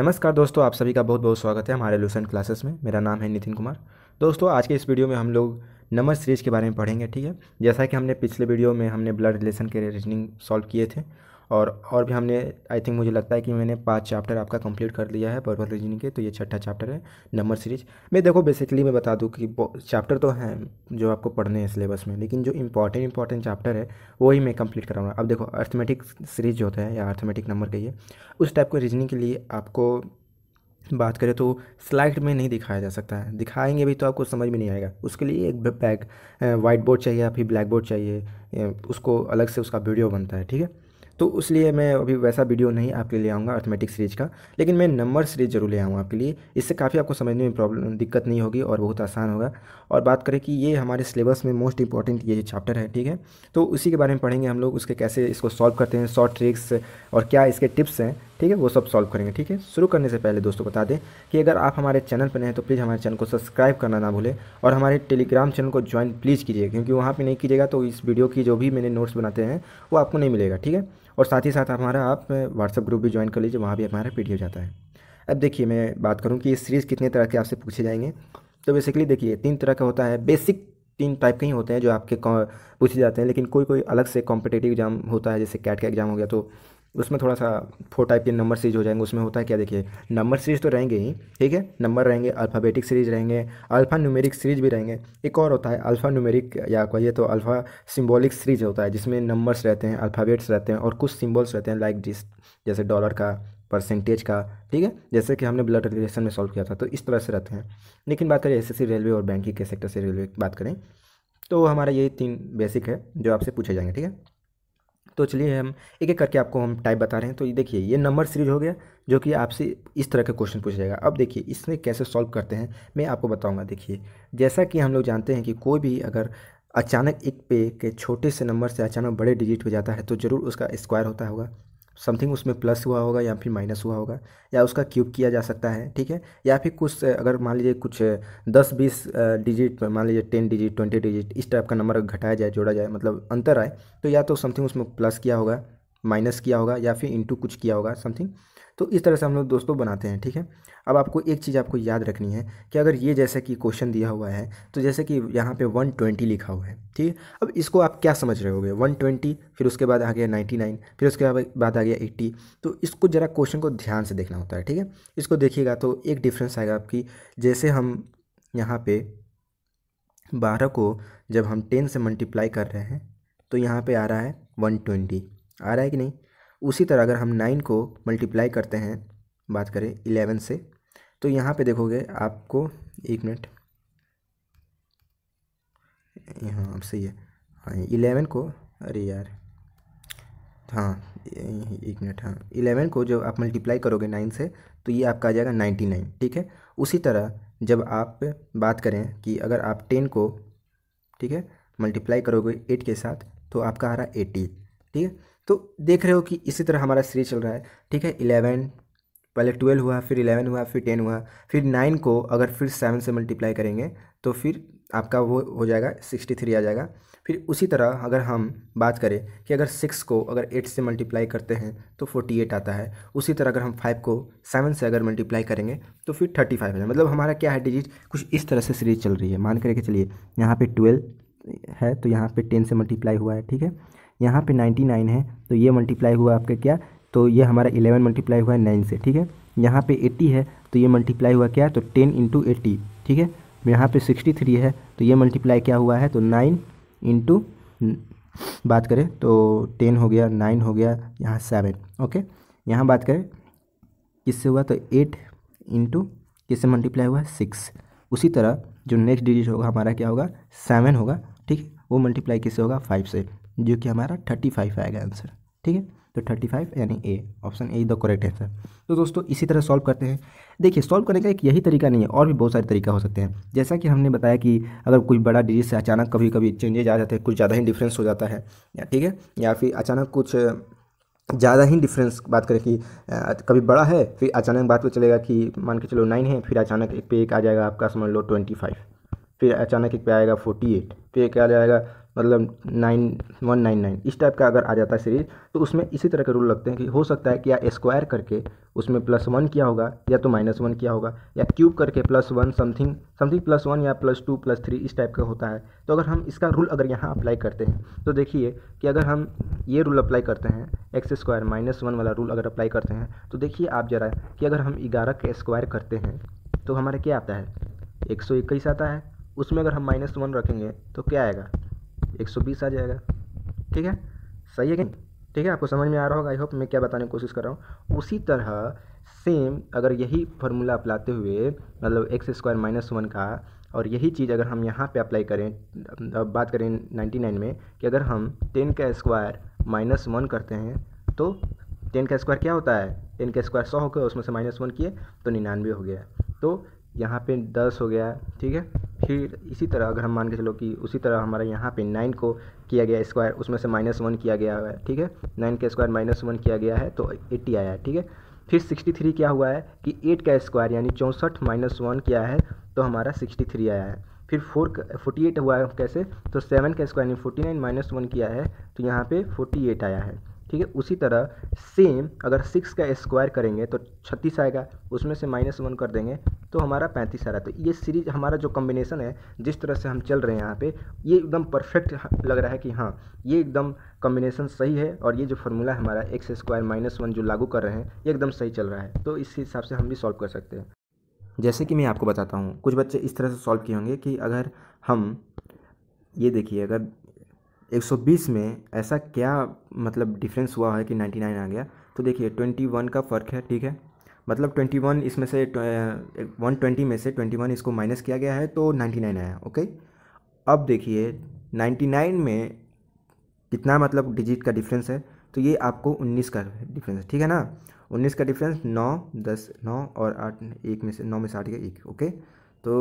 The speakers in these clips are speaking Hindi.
नमस्कार दोस्तों आप सभी का बहुत बहुत स्वागत है हमारे लूसेंट क्लासेस में मेरा नाम है नितिन कुमार दोस्तों आज के इस वीडियो में हम लोग नंबर सीरीज के बारे में पढ़ेंगे ठीक है जैसा कि हमने पिछले वीडियो में हमने ब्लड रिलेशन के रीजनिंग सॉल्व किए थे और और भी हमने आई थिंक मुझे लगता है कि मैंने पाँच चैप्टर आपका कंप्लीट कर लिया है पर्पल रीजनिंग के तो ये छठा चैप्टर है नंबर सीरीज मैं देखो बेसिकली मैं बता दूँ कि चैप्टर तो हैं जो आपको पढ़ने हैं सिलेबस में लेकिन जो इंपॉर्टेंट इंपॉर्टेंट चैप्टर है वही मैं कंप्लीट कराऊंगा अब देखो अर्थमेटिक सीरीज जो होता है या अर्थमेटिक नंबर कहिए उस टाइप के रीजनिंग के लिए आपको बात करें तो स्लाइड में नहीं दिखाया जा सकता है दिखाएंगे भी तो आपको समझ में नहीं आएगा उसके लिए एक बैग वाइट बोर्ड चाहिए या फिर ब्लैक बोर्ड चाहिए उसको अलग से उसका वीडियो बनता है ठीक है तो इसलिए मैं अभी वैसा वीडियो नहीं आपके लिए आऊँगा अर्थमेटिक सीरीज का लेकिन मैं नंबर सीरीज जरूर ले आऊँगा आपके लिए इससे काफ़ी आपको समझने में प्रॉब्लम दिक्कत नहीं होगी और बहुत आसान होगा और बात करें कि ये हमारे सिलेबस में मोस्ट इंपॉर्टेंट ये चैप्टर है ठीक है तो उसी के बारे में पढ़ेंगे हम लोग उसके कैसे इसको सॉल्व करते हैं शॉर्ट ट्रिक्स और क्या इसके टिप्स हैं ठीक है वो सब सॉल्व करेंगे ठीक है शुरू करने से पहले दोस्तों बता दें कि अगर आप हमारे चैनल पर नए हैं तो प्लीज़ हमारे चैनल को सब्सक्राइब करना ना भूलें और हमारे टेलीग्राम चैनल को ज्वाइन प्लीज़ कीजिए क्योंकि वहाँ पर नहीं कीजिएगा तो इस वीडियो की जो भी मैंने नोट्स बनाते हैं वो आपको नहीं मिलेगा ठीक है और साथ ही साथ हमारा आप व्हाट्सअप ग्रुप भी ज्वाइन कर लीजिए वहाँ भी हमारा पी जाता है अब देखिए मैं बात करूँ कि ये सीरीज़ कितने तरह के आपसे पूछे जाएंगे तो बेसिकली देखिए तीन तरह का होता है बेसिक तीन टाइप के ही होते हैं जो आपके पूछे जाते हैं लेकिन कोई कोई अलग से कॉम्पिटेटिव एग्जाम होता है जैसे कैट का एग्ज़ाम हो गया तो उसमें थोड़ा सा फोर टाइप के नंबर सीरीज हो जाएंगे उसमें होता है क्या देखिए नंबर सीरीज तो रहेंगे ही ठीक है नंबर रहेंगे अल्फ़ाबेटिक सीरीज रहेंगे अल्फ़ा न्यूमेरिक सीरीज भी रहेंगे एक और होता है अल्फ़ा न्यूमेरिक या कहिए तो अल्फ़ा सिम्बोलिक सीरीज होता है जिसमें नंबर्स रहते हैं अल्फ़ाबेट्स रहते हैं और कुछ सिम्बॉल्स रहते हैं लाइक जिस जैसे डॉलर का परसेंटेज का ठीक है जैसे कि हमने ब्लड रिलेशन में सॉल्व किया था तो इस तरह से रहते हैं लेकिन बात करें एस रेलवे और बैंकिंग के सेक्टर से रेलवे की बात करें तो हमारा यही तीन बेसिक है जो आपसे पूछे जाएंगे ठीक है तो चलिए हम एक एक करके आपको हम टाइप बता रहे हैं तो ये देखिए ये नंबर सीरीज हो गया जो कि आपसे इस तरह के क्वेश्चन पूछा जाएगा अब देखिए इसमें कैसे सॉल्व करते हैं मैं आपको बताऊँगा देखिए जैसा कि हम लोग जानते हैं कि कोई भी अगर अचानक एक पे के छोटे से नंबर से अचानक बड़े डिजिट हो जाता है तो ज़रूर उसका स्क्वायर होता होगा समथिंग उसमें प्लस हुआ होगा या फिर माइनस हुआ होगा या उसका क्यूब किया जा सकता है ठीक है या फिर कुछ अगर मान लीजिए कुछ दस बीस डिजिट मान लीजिए टेन डिजिट ट्वेंटी डिजिट इस टाइप का नंबर घटाया जाए जोड़ा जाए मतलब अंतर आए तो या तो समथिंग उसमें प्लस किया होगा माइनस किया होगा या फिर इंटू कुछ किया होगा समथिंग तो इस तरह से हम लोग दोस्तों बनाते हैं ठीक है अब आपको एक चीज़ आपको याद रखनी है कि अगर ये जैसे कि क्वेश्चन दिया हुआ है तो जैसे कि यहाँ पे 120 लिखा हुआ है ठीक है अब इसको आप क्या समझ रहे होगे 120 फिर उसके बाद आ गया 99 फिर उसके बाद आ गया 80 तो इसको ज़रा क्वेश्चन को ध्यान से देखना होता है ठीक है इसको देखिएगा तो एक डिफरेंस आएगा आपकी जैसे हम यहाँ पर बारह को जब हम टेन से मल्टीप्लाई कर रहे हैं तो यहाँ पर आ रहा है वन आ रहा है कि नहीं उसी तरह अगर हम नाइन को मल्टीप्लाई करते हैं बात करें इलेवन से तो यहाँ पे देखोगे आपको एक मिनट यहाँ आप सही है हाँ इलेवन को अरे यार हाँ एक मिनट हाँ इलेवन को जब आप मल्टीप्लाई करोगे नाइन से तो ये आपका आ जाएगा नाइन्टी नाइन ठीक है उसी तरह जब आप बात करें कि अगर आप टेन को ठीक है मल्टीप्लाई करोगे एट के साथ तो आपका आ रहा एटी ठीक है तो देख रहे हो कि इसी तरह हमारा सीरीज चल रहा है ठीक है इलेवन पहले ट्वेल्व हुआ फिर इलेवन हुआ फिर टेन हुआ फिर नाइन को अगर फिर सेवन से मल्टीप्लाई करेंगे तो फिर आपका वो हो जाएगा सिक्सटी थ्री आ जाएगा फिर उसी तरह अगर हम बात करें कि अगर सिक्स को अगर एट से मल्टीप्लाई करते हैं तो फोर्टी एट आता है उसी तरह अगर हम फाइव को सेवन से अगर मल्टीप्लाई करेंगे तो फिर थर्टी फाइव है मतलब हमारा क्या है डिजिट कुछ इस तरह से सीरीज चल रही है मान करके चलिए यहाँ पे ट्वेल्व है तो यहाँ पे टेन से मल्टीप्लाई हुआ है ठीक है यहाँ पे 99 है तो ये मल्टीप्लाई हुआ आपका क्या तो ये हमारा 11 मल्टीप्लाई हुआ है नाइन से ठीक है यहाँ पे 80 है तो ये मल्टीप्लाई हुआ क्या तो 10 इंटू एटी ठीक है यहाँ पे 63 है तो ये मल्टीप्लाई क्या हुआ है तो नाइन इंटू बात करें तो टेन हो गया नाइन हो गया यहाँ सेवन ओके यहाँ बात करें किससे हुआ तो एट इंटू किससे मल्टीप्लाई हुआ सिक्स उसी तरह जो नेक्स्ट डिजिट होगा हमारा क्या होगा सेवन होगा ठीक वो मल्टीप्लाई किससे होगा फाइव से जो कि हमारा थर्टी फाइव आएगा आंसर ठीक है तो थर्टी फाइव यानी A option A the correct answer तो दोस्तों इसी तरह सॉल्व करते हैं देखिए सॉल्व करने का एक यही तरीका नहीं है और भी बहुत सारे तरीका हो सकते हैं जैसा कि हमने बताया कि अगर कोई बड़ा डिजीज से अचानक कभी कभी चेंजेज आ जाते हैं कुछ ज़्यादा ही डिफरेंस हो जाता है ठीक है या फिर अचानक कुछ ज़्यादा ही डिफरेंस बात करें कि कभी बड़ा है फिर अचानक बात को चलेगा कि मान के चलो नाइन है फिर अचानक एक पे एक आ जाएगा आपका समझ लो ट्वेंटी फाइव फिर अचानक एक पे आएगा फोर्टी एट फिर एक आ जाएगा मतलब नाइन वन नाइन नाइन इस टाइप का अगर आ जाता है सीरीज तो उसमें इसी तरह के रूल लगते हैं कि हो सकता है कि या स्क्वायर करके उसमें प्लस वन किया होगा या तो माइनस वन किया होगा या क्यूब करके plus one something something plus one या प्लस टू प्लस थ्री इस टाइप का होता है तो अगर हम इसका रूल अगर यहाँ अप्लाई करते हैं तो देखिए कि अगर हम ये रूल अप्लाई करते हैं एक्स स्क्वायर माइनस वन वाला रूल अगर अप्लाई करते हैं तो देखिए आप ज़रा कि अगर हम ग्यारह का स्क्वायर करते हैं तो हमारा क्या आता है एक सौ इक्कीस आता है उसमें अगर हम माइनस वन रखेंगे तो क्या आएगा एक सौ बीस आ जाएगा ठीक है सही है कि नहीं ठीक है आपको समझ में आ रहा होगा आई होप मैं क्या बताने की कोशिश कर रहा हूँ उसी तरह सेम अगर यही फार्मूला अपनाते हुए मतलब एक्स स्क्वायर माइनस वन का और यही चीज़ अगर हम यहाँ पे अप्लाई करें अब बात करें 99 में कि अगर हम 10 का स्क्वायर माइनस वन करते हैं तो 10 का स्क्वायर क्या होता है 10 का स्क्वायर सौ होकर उसमें से माइनस वन किए तो निन्यानवे हो गया तो यहाँ पे दस हो गया ठीक है फिर इसी तरह अगर हम मान के चलो कि उसी तरह हमारा यहाँ पे नाइन को किया गया स्क्वायर उसमें से माइनस वन किया गया है ठीक है नाइन का स्क्वायर माइनस वन किया गया है तो एट्टी आया है ठीक है फिर सिक्सटी थ्री क्या हुआ है कि एट का स्क्वायर यानी चौंसठ माइनस वन किया है तो हमारा सिक्सटी थ्री आया है फिर फोर फोर्टी एट हुआ है कैसे तो सेवन का स्क्वायर यानी फोर्टी नाइन माइनस वन किया है तो यहाँ पे फोर्टी एट आया है ठीक है उसी तरह सेम अगर सिक्स का स्क्वायर करेंगे तो छत्तीस आएगा उसमें से माइनस वन कर देंगे तो हमारा पैंतीस आ रहा है तो ये सीरीज हमारा जो कम्बिनेशन है जिस तरह से हम चल रहे हैं यहाँ पे ये एकदम परफेक्ट लग रहा है कि हाँ ये एकदम कम्बिनेसन सही है और ये जो फॉर्मूला है हमारा एक्स स्क्वायर माइनस वन जो लागू कर रहे हैं ये एकदम सही चल रहा है तो इस हिसाब से हम भी सॉल्व कर सकते हैं जैसे कि मैं आपको बताता हूँ कुछ बच्चे इस तरह से सॉल्व किए होंगे कि अगर हम ये देखिए अगर 120 में ऐसा क्या मतलब डिफरेंस हुआ है कि 99 आ गया तो देखिए 21 का फ़र्क है ठीक है मतलब 21 इसमें से 120 में से 21 इसको माइनस किया गया है तो 99 आया ओके अब देखिए 99 में कितना मतलब डिजिट का डिफरेंस है तो ये आपको 19 का डिफरेंस है ठीक है ना 19 का डिफरेंस 9 10 9 और आठ एक में से नौ में से आठ गया एक ओके तो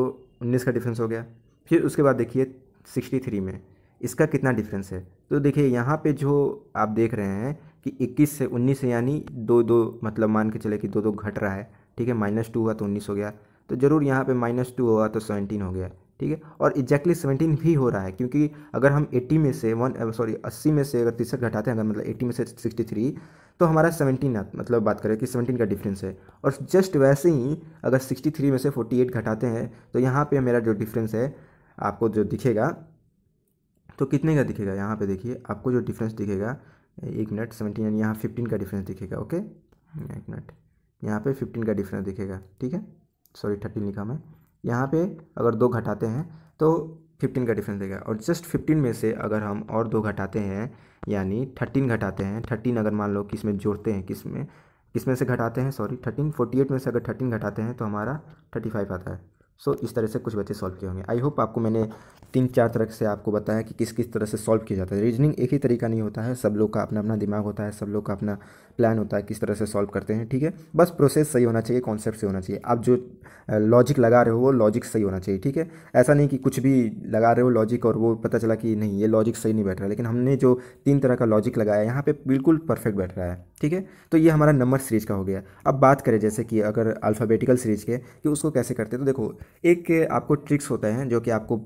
19 का डिफरेंस हो गया फिर उसके बाद देखिए 63 में इसका कितना डिफरेंस है तो देखिए यहाँ पे जो आप देख रहे हैं कि 21 से 19 से यानी दो दो मतलब मान के चले कि दो दो घट रहा है ठीक है माइनस टू हुआ तो उन्नीस हो गया तो ज़रूर यहाँ पे माइनस टू हुआ तो 17 हो गया ठीक है और एग्जैक्टली सेवेंटीन भी हो रहा है क्योंकि अगर हम एट्टी में से वन सॉरी अस्सी में से अगर तिरसठ घटाते हैं अगर मतलब एट्टी में से सिक्सटी थ्री तो हमारा सेवनटीन मतलब बात करें कि सेवनटीन का डिफरेंस है और जस्ट वैसे ही अगर सिक्सटी थ्री में से फोर्टी एट घटाते हैं तो यहाँ पर मेरा जो डिफरेंस है आपको जो दिखेगा तो कितने का दिखेगा यहाँ पे देखिए आपको जो डिफरेंस दिखेगा एक मिनट सेवेंटीन यानी यहाँ फिफ्टीन का डिफरेंस दिखेगा ओके एक मिनट यहाँ पे फिफ्टीन का डिफरेंस दिखेगा ठीक है सॉरी थर्टीन लिखा मैं यहाँ पे अगर दो घटाते हैं तो फिफ्टीन का डिफरेंस देगा और जस्ट फिफ्टीन में से अगर हम और दो घटाते हैं यानी थर्टीन घटाते हैं थर्टीन अगर मान लो किस में जोड़ते हैं किस में किस में से घटाते हैं सॉरी थर्टीन फोर्टी एट में से अगर थर्टीन घटाते हैं तो हमारा थर्टी फाइव आता है सो so, इस तरह से कुछ बच्चे सॉल्व किए होंगे आई होप आपको मैंने तीन चार तरह से आपको बताया कि किस किस तरह से सॉल्व किया जाता है रीजनिंग एक ही तरीका नहीं होता है सब लोग का अपना अपना दिमाग होता है सब लोग का अपना प्लान होता है किस तरह से सॉल्व करते हैं ठीक है बस प्रोसेस सही होना चाहिए कॉन्सेप्ट सही होना चाहिए आप जो लॉजिक लगा रहे हो वो लॉजिक सही होना चाहिए ठीक है ऐसा नहीं कि कुछ भी लगा रहे हो लॉजिक और वो पता चला कि नहीं ये लॉजिक सही नहीं बैठ रहा है लेकिन हमने जो तीन तरह का लॉजिक लगाया यहाँ पर बिल्कुल परफेक्ट बैठ रहा है ठीक है तो ये हमारा नंबर सीरीज का हो गया अब बात करें जैसे कि अगर अल्फ़ाबेटिकल सीरीज के कि उसको कैसे करते हैं तो देखो एक आपको ट्रिक्स होता है जो कि आपको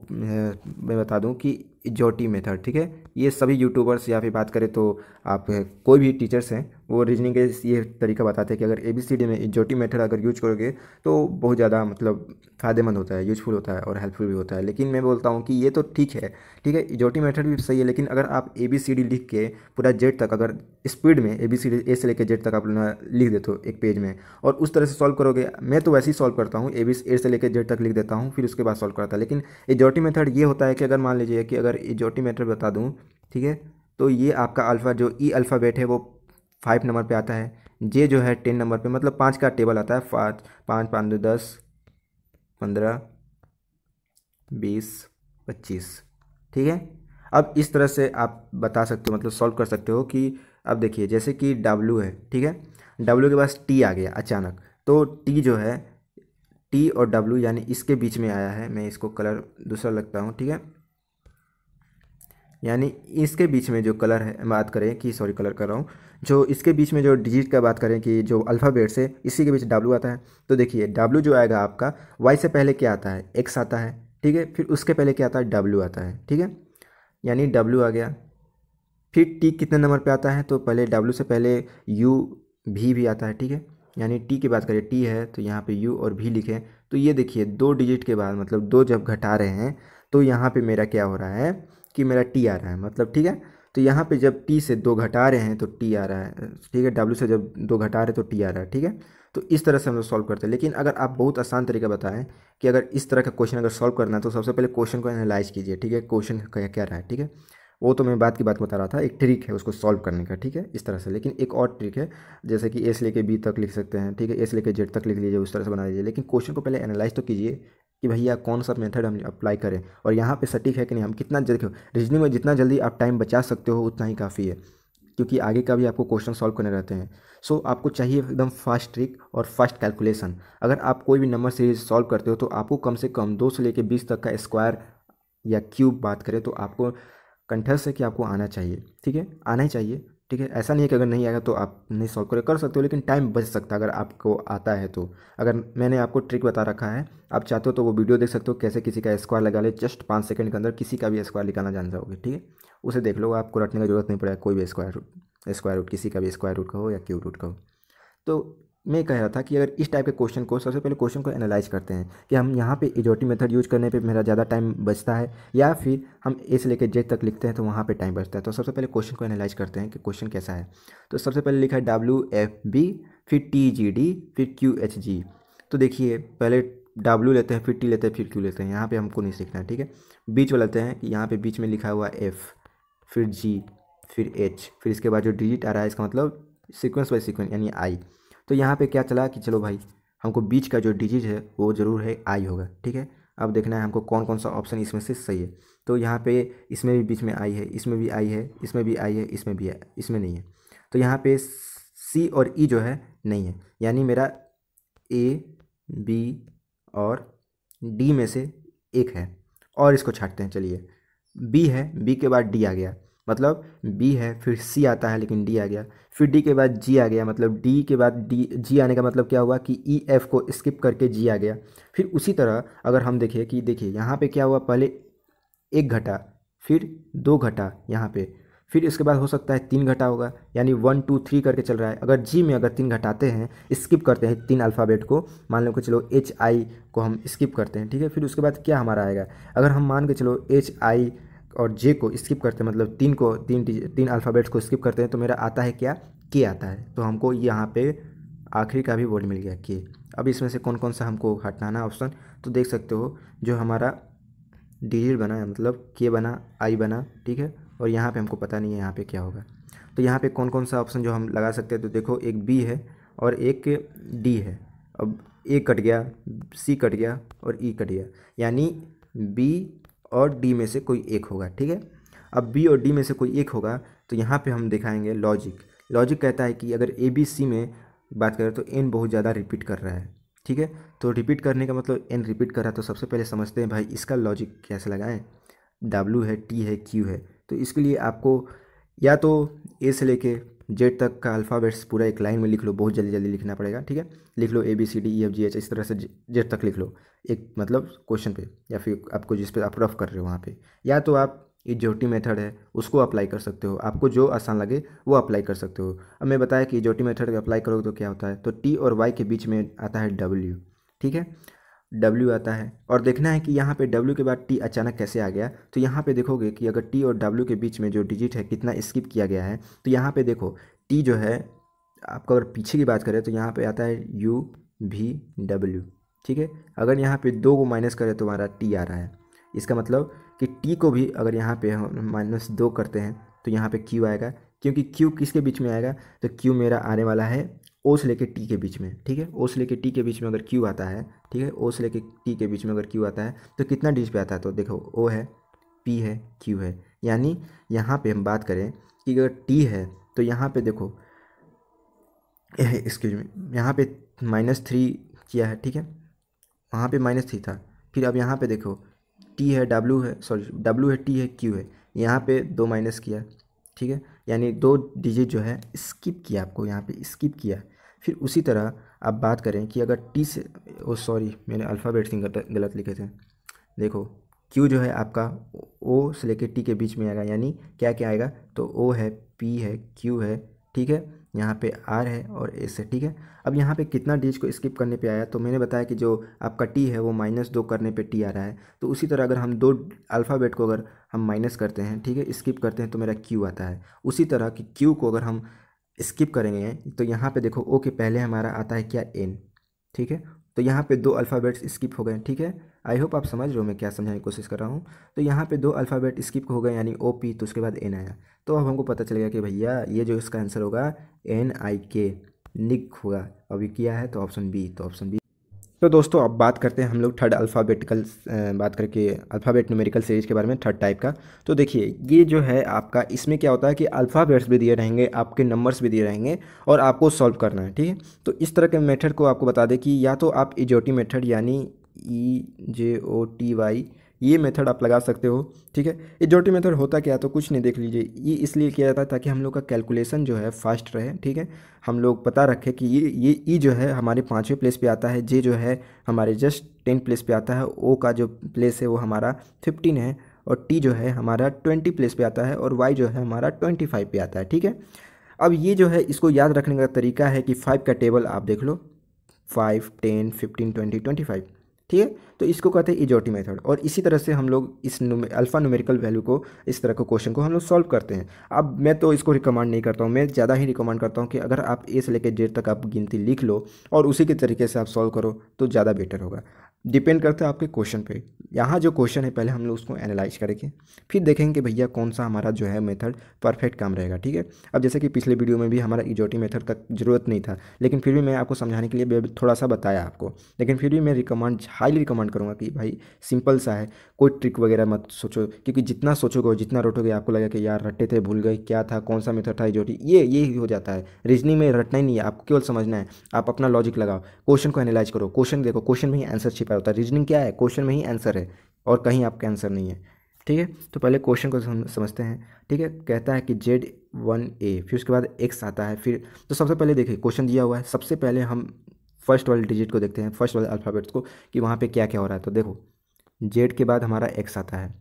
मैं बता दूं कि जोटी मेथड ठीक है ये सभी यूट्यूबर्स या फिर बात करें तो आप कोई भी टीचर्स हैं वो रीजनिंग के ये तरीका बताते हैं कि अगर ए बी सी डी में इजोटी मेथड अगर यूज करोगे तो बहुत ज़्यादा मतलब फ़ायदेमंद होता है यूजफुल होता है और हेल्पफुल भी होता है लेकिन मैं बोलता हूँ कि ये तो ठीक है ठीक है इजोटी मेथड भी सही है लेकिन अगर आप ए बी सी डी लिख के पूरा जेड तक अगर स्पीड में ए बी सी डी ए से लेकर जेड तक आप लिख देते हो एक पेज में और उस तरह से सॉल्व करोगे मैं तो वैसे ही सॉल्व करता हूँ ए बी ए से लेकर जेड तक लिख देता हूँ फिर उसके बाद सॉल्व करता है लेकिन इजोटी मेथड ये होता है कि अगर मान लीजिए कि अगर इजोटी मेथड बता दूँ ठीक है तो ये आपका अल्फ़ा जो ई e अल्फ़ाबेट है वो फाइव नंबर पे आता है जे जो है टेन नंबर पे मतलब पाँच का टेबल आता है पाँच पाँच पाँच दो दस पंद्रह बीस पच्चीस ठीक है अब इस तरह से आप बता सकते हो मतलब सॉल्व कर सकते हो कि अब देखिए जैसे कि डब्ल्यू है ठीक है डब्लू के पास टी आ गया अचानक तो टी जो है टी और डब्ल्यू यानी इसके बीच में आया है मैं इसको कलर दूसरा लगता हूँ ठीक है यानी इसके बीच में जो कलर है बात करें कि सॉरी कलर कर रहा हूँ जो इसके बीच में जो डिजिट का बात करें कि जो अल्फ़ाबेट से इसी के बीच डब्ल्यू आता है तो देखिए डब्ल्यू जो आएगा आपका वाई से पहले क्या आता है एक्स आता है ठीक है फिर उसके पहले क्या आता है डब्ल्यू आता है ठीक है यानी डब्ल्यू आ गया फिर टी कितने नंबर पर आता है तो पहले डब्ल्यू से पहले यू भी भी आता है ठीक है यानी टी की बात करें टी है तो यहाँ पे यू और भी लिखें तो ये देखिए दो डिजिट के बाद मतलब दो जब घटा रहे हैं तो यहाँ पे मेरा क्या हो रहा है कि मेरा टी आ रहा है मतलब ठीक है तो यहाँ पे जब टी से दो घटा रहे हैं तो टी आ रहा है ठीक है डब्ल्यू से जब दो घटा रहे तो टी आ रहा है ठीक है तो इस तरह से हम लोग सॉल्व करते हैं लेकिन अगर आप बहुत आसान तरीका बताएं कि अगर इस तरह का क्वेश्चन अगर सॉल्व करना है तो सबसे पहले क्वेश्चन को एनालाइज कीजिए ठीक है क्वेश्चन क्या रहा है ठीक है वो तो मैं बात की बात बता रहा था एक ट्रिक है उसको सॉल्व करने का ठीक है इस तरह से लेकिन एक और ट्रिक है जैसे कि एस लेके बी तक लिख सकते हैं ठीक है एस लेके जेड तक लिख लीजिए उस तरह से बना लीजिए लेकिन क्वेश्चन को पहले एनालाइज तो कीजिए कि भैया कौन सा मेथड हम अप्लाई करें और यहाँ पर सटीक है कि नहीं हम कितना जल्दी रीजनिंग में जितना जल्दी आप टाइम बचा सकते हो उतना ही काफ़ी है क्योंकि आगे का भी आपको क्वेश्चन सॉल्व करने रहते हैं सो so, आपको चाहिए एकदम फास्ट ट्रिक और फास्ट कैलकुलेशन अगर आप कोई भी नंबर सीरीज सॉल्व करते हो तो आपको कम से कम दो से लेकर बीस तक का स्क्वायर या क्यूब बात करें तो आपको कंठस्थ है कि आपको आना चाहिए ठीक है आना ही चाहिए ठीक है ऐसा नहीं है कि अगर नहीं आएगा तो आप नहीं सॉल्व करें कर सकते हो लेकिन टाइम बच सकता है अगर आपको आता है तो अगर मैंने आपको ट्रिक बता रखा है आप चाहते हो तो वो वीडियो देख सकते हो कैसे किसी का स्क्वायर लगा ले जस्ट पाँच सेकंड के अंदर किसी का भी स्क्वायर निकालना जान जाओगे ठीक है उसे देख लो आपको रटने की जरूरत नहीं पड़ेगा कोई भी स्क्वायर रूट स्क्वायर रूट किसी का भी स्क्वायर रूट का हो या क्यू रूट का हो तो मैं कह रहा था कि अगर इस टाइप के क्वेश्चन को सबसे पहले क्वेश्चन को एनालाइज करते हैं कि हम यहाँ पे इजोटी मेथड यूज करने पे मेरा ज़्यादा टाइम बचता है या फिर हम ए से लेकर जेड तक लिखते हैं तो वहाँ पे टाइम बचता है तो सबसे पहले क्वेश्चन को एनालाइज करते हैं कि क्वेश्चन कैसा है तो सबसे पहले लिखा है डब्ल्यू एफ बी फिर टी जी डी फिर क्यू एच जी तो देखिए पहले डब्ल्यू लेते हैं फिर टी लेते हैं फिर क्यू लेते हैं यहाँ पर हमको नहीं सीखना है ठीक है बीच में लेते हैं कि यहाँ पर बीच में लिखा हुआ एफ़ फिर जी फिर एच फिर इसके बाद जो डिजिट आ रहा है इसका मतलब सिक्वेंस बाई सिक्वेंस यानी आई तो यहाँ पे क्या चला कि चलो भाई हमको बीच का जो डिजीज है वो ज़रूर है आई होगा ठीक है अब देखना है हमको कौन कौन सा ऑप्शन इसमें से सही है तो यहाँ पे इसमें भी बीच में आई है इसमें भी आई है इसमें भी आई है इसमें भी इसमें नहीं है तो यहाँ पे सी और ई e जो है नहीं है यानी मेरा ए बी और डी में से एक है और इसको छाटते हैं चलिए बी है बी के बाद डी आ गया मतलब बी है फिर सी आता है लेकिन डी आ गया फिर डी के बाद जी आ गया मतलब डी के बाद डी जी आने का मतलब क्या हुआ कि ई e, एफ को स्किप करके जी आ गया फिर उसी तरह अगर हम देखें कि देखिए यहाँ पे क्या हुआ पहले एक घटा फिर दो घटा यहाँ पे फिर इसके बाद हो सकता है तीन घटा होगा यानी वन टू थ्री करके चल रहा है अगर जी में अगर तीन घटाते हैं स्किप करते हैं तीन अल्फ़ाबेट को मान लो कि चलो एच आई को हम स्किप करते हैं ठीक है फिर उसके बाद क्या हमारा आएगा अगर हम मान के चलो एच आई और जे को स्किप करते हैं मतलब तीन को तीन तीन अल्फ़ाबेट्स को स्किप करते हैं तो मेरा आता है क्या के आता है तो हमको यहाँ पे आखिरी का भी वर्ड मिल गया के अब इसमें से कौन कौन सा हमको हटाना ऑप्शन तो देख सकते हो जो हमारा डिजिट बना है मतलब के बना आई बना ठीक है और यहाँ पे हमको पता नहीं है यहाँ पे क्या होगा तो यहाँ पे कौन कौन सा ऑप्शन जो हम लगा सकते हैं तो देखो एक बी है और एक डी है अब ए कट गया सी कट गया और ई e कट गया यानी बी और डी में से कोई एक होगा ठीक है अब बी और डी में से कोई एक होगा तो यहाँ पे हम दिखाएंगे लॉजिक लॉजिक कहता है कि अगर ए बी सी में बात करें तो एन बहुत ज़्यादा रिपीट कर रहा है ठीक है तो रिपीट करने का मतलब एन रिपीट कर रहा है तो सबसे पहले समझते हैं भाई इसका लॉजिक कैसे लगाएं डब्ल्यू है टी है क्यू है तो इसके लिए आपको या तो ए से लेके जेड तक का अल्फ़ाबेट्स पूरा एक लाइन में लिख लो बहुत जल्दी जल्दी लिखना पड़ेगा ठीक है लिख लो A B C D E F G H इस तरह से जेड तक लिख लो एक मतलब क्वेश्चन पे या फिर आपको जिस पे आप रफ कर रहे हो वहाँ पे या तो आप ये जोटी मेथड है उसको अप्लाई कर सकते हो आपको जो आसान लगे वो अप्लाई कर सकते हो अब मैं बताया कि जोटी मेथड अप्लाई करोगे तो क्या होता है तो टी और वाई के बीच में आता है डब्ल्यू ठीक है डब्ल्यू आता है और देखना है कि यहाँ पे डब्ल्यू के बाद टी अचानक कैसे आ गया तो यहाँ पे देखोगे कि अगर टी और डब्ल्यू के बीच में जो डिजिट है कितना स्किप किया गया है तो यहाँ पे देखो टी जो है आपको अगर पीछे की बात करें तो यहाँ पे आता है यू भी डब्ल्यू ठीक है अगर यहाँ पे दो को माइनस करें तो हमारा टी आ रहा है इसका मतलब कि टी को भी अगर यहाँ पे हम माइनस दो करते हैं तो यहाँ पे क्यू आएगा क्योंकि क्यू किसके बीच में आएगा तो क्यू मेरा आने वाला है ओ से लेके टी के बीच में ठीक है ओ से लेके टी के बीच में अगर क्यू आता है ठीक है ओ से लेके टी के बीच में अगर क्यू आता है तो कितना डिजिट पे आता है तो देखो ओ है पी है क्यू है यानी यहाँ पर हम बात करें कि अगर टी है तो यहाँ पर देखो एक्सक्यूज में यहाँ पर माइनस थ्री किया है ठीक है वहाँ पे माइनस थ्री था फिर अब यहाँ पे देखो टी है डब्ल्यू है सॉरी डब्ल्यू है टी है क्यू है यहाँ पे दो माइनस किया ठीक है यानी दो डिजिट जो है स्किप किया आपको यहाँ पे स्किप किया फिर उसी तरह आप बात करें कि अगर टी से ओ सॉरी मैंने अल्फ़ाबेट से गलत लिखे थे देखो क्यू जो है आपका ओ से लेके टी के बीच में आएगा यानी क्या क्या आएगा तो ओ है पी है क्यू है ठीक है यहाँ पे आर है और एस है ठीक है अब यहाँ पे कितना डिज को स्किप करने पे आया तो मैंने बताया कि जो आपका टी है वो माइनस दो करने पे टी आ रहा है तो उसी तरह अगर हम दो अल्फ़ाबेट को अगर हम माइनस करते हैं ठीक है स्किप करते हैं तो मेरा क्यू आता है उसी तरह कि क्यू को अगर हम स्किप करेंगे तो यहाँ पर देखो ओ के पहले हमारा आता है क्या एन ठीक है तो यहाँ पे दो अल्फ़ाबेट्स स्किप हो गए ठीक है आई होप आप समझ रहे हो मैं क्या समझाने की कोशिश कर रहा हूँ तो यहाँ पे दो अल्फ़ाबेट स्किप हो गए यानी ओ पी तो उसके बाद एन आया तो अब हमको पता चल गया कि भैया ये जो इसका आंसर होगा एन आई के निक होगा अभी किया है तो ऑप्शन बी तो ऑप्शन बी तो दोस्तों अब बात करते हैं हम लोग थर्ड अल्फ़ाबेटिकल बात करके अल्फ़ाबेट न्यूमेरिकल सीरीज़ के बारे में थर्ड टाइप का तो देखिए ये जो है आपका इसमें क्या होता है कि अल्फ़ाबेट्स भी दिए रहेंगे आपके नंबर्स भी दिए रहेंगे और आपको सॉल्व करना है ठीक है तो इस तरह के मेथड को आपको बता दें कि या तो आप इजोटी मेथड यानी E J O T Y ये मेथड आप लगा सकते हो ठीक है जोटी मेथड होता क्या तो कुछ नहीं देख लीजिए ये इसलिए किया जाता है ताकि हम लोग का कैलकुलेशन जो है फास्ट रहे ठीक है हम लोग पता रखें कि ये ये ई जो है हमारे पाँचवें प्लेस पे आता है जे जो है हमारे जस्ट टेन प्लेस पे आता है ओ का जो प्लेस है वो हमारा फिफ्टीन है और टी जो है हमारा ट्वेंटी प्लेस पर आता है और वाई जो है हमारा ट्वेंटी फाइव पे आता है ठीक है अब ये जो है इसको याद रखने का तरीका है कि फाइव का टेबल आप देख लो five ten fifteen twenty twenty five ठीक है तो इसको कहते हैं इजोटी मेथड और इसी तरह से हम लोग इस अल्फ़ा न्यूमेरिकल वैल्यू को इस तरह के क्वेश्चन को हम लोग सॉल्व करते हैं अब मैं तो इसको रिकमेंड नहीं करता हूँ मैं ज़्यादा ही रिकमेंड करता हूँ कि अगर आप ए से लेकर जेड तक आप गिनती लिख लो और उसी के तरीके से आप सॉल्व करो तो ज़्यादा बेटर होगा डिपेंड करता है आपके क्वेश्चन पे यहाँ जो क्वेश्चन है पहले हम लोग उसको एनालाइज करेंगे फिर देखेंगे कि भैया कौन सा हमारा जो है मेथड परफेक्ट काम रहेगा ठीक है अब जैसे कि पिछले वीडियो में भी हमारा इजोटी मेथड का जरूरत नहीं था लेकिन फिर भी मैं आपको समझाने के लिए थोड़ा सा बताया आपको लेकिन फिर भी मैं रिकमेंड हाईली रिकमेंड करूँगा कि भाई सिंपल सा है कोई ट्रिक वगैरह मत सोचो क्योंकि जितना सोचोगे जितना रोटोगे आपको लगेगा कि यार रट्टे थे भूल गए क्या था कौन सा मेथड था इजोटी ये ये हो जाता है रीजनिंग में रटना ही नहीं है आपको केवल समझना है आप अपना लॉजिक लगाओ क्वेश्चन को एनालाइज करो क्वेश्चन देखो क्वेश्चन में ही आंसर छिपा क्वालिफाई होता है रीजनिंग क्या है क्वेश्चन में ही आंसर है और कहीं आपका आंसर नहीं है ठीक है तो पहले क्वेश्चन को समझते हैं ठीक है कहता है कि जेड वन ए फिर उसके बाद एक्स आता है फिर तो सबसे पहले देखिए क्वेश्चन दिया हुआ है सबसे पहले हम फर्स्ट वाले डिजिट को देखते हैं फर्स्ट वाले अल्फ़ाबेट्स को कि वहाँ पे क्या क्या हो रहा है तो देखो जेड के बाद हमारा एक्स आता है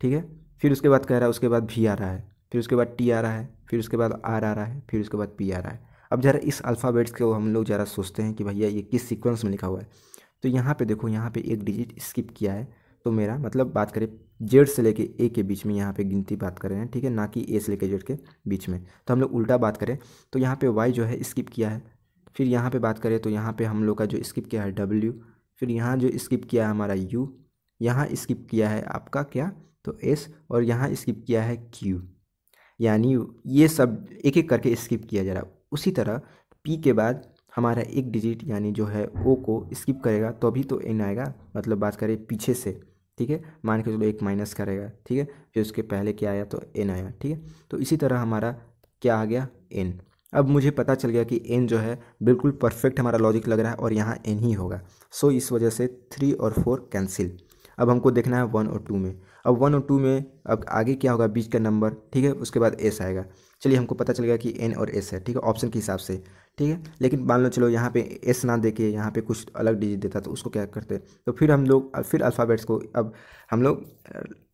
ठीक है फिर उसके बाद कह रहा है उसके बाद भी आ रहा है फिर उसके बाद टी आ रहा है फिर उसके बाद आर आ रहा है फिर उसके बाद पी आ रहा है अब ज़रा इस अल्फ़ाबेट्स को हम लोग ज़रा सोचते हैं कि भैया ये किस सीक्वेंस में लिखा हुआ है तो यहाँ पे देखो यहाँ पे एक डिजिट स्किप किया है तो मेरा मतलब बात करें जेड से लेके ए के बीच में यहाँ पे गिनती बात कर रहे हैं ठीक है ना कि ए से लेके जेड के बीच में तो हम लोग उल्टा बात करें तो यहाँ पे वाई जो है स्किप किया है फिर यहाँ पे बात करें तो यहाँ पे हम लोग का जो स्किप किया है डब्ल्यू फिर यहाँ जो स्किप किया है हमारा यू यहाँ स्किप किया है आपका क्या तो एस और यहाँ स्किप किया है क्यू यानी ये सब एक एक करके स्किप किया जा रहा है उसी तरह पी के बाद हमारा एक डिजिट यानी जो है ओ को स्किप करेगा तो अभी तो एन आएगा मतलब बात करें पीछे से ठीक है मान के चलो एक माइनस करेगा ठीक है फिर उसके पहले क्या आया तो एन आया ठीक है तो इसी तरह हमारा क्या आ गया एन अब मुझे पता चल गया कि एन जो है बिल्कुल परफेक्ट हमारा लॉजिक लग रहा है और यहाँ एन ही होगा सो इस वजह से थ्री और फोर कैंसिल अब हमको देखना है वन और टू में अब वन और टू में अब आगे क्या होगा बीच का नंबर ठीक है उसके बाद एस आएगा चलिए हमको पता चल गया कि एन और एस है ठीक है ऑप्शन के हिसाब से ठीक है लेकिन मान लो चलो यहाँ पे एस ना देके यहाँ पे कुछ अलग डिजिट देता तो उसको क्या करते तो फिर हम लोग फिर अल्फ़ाबेट्स को अब हम लोग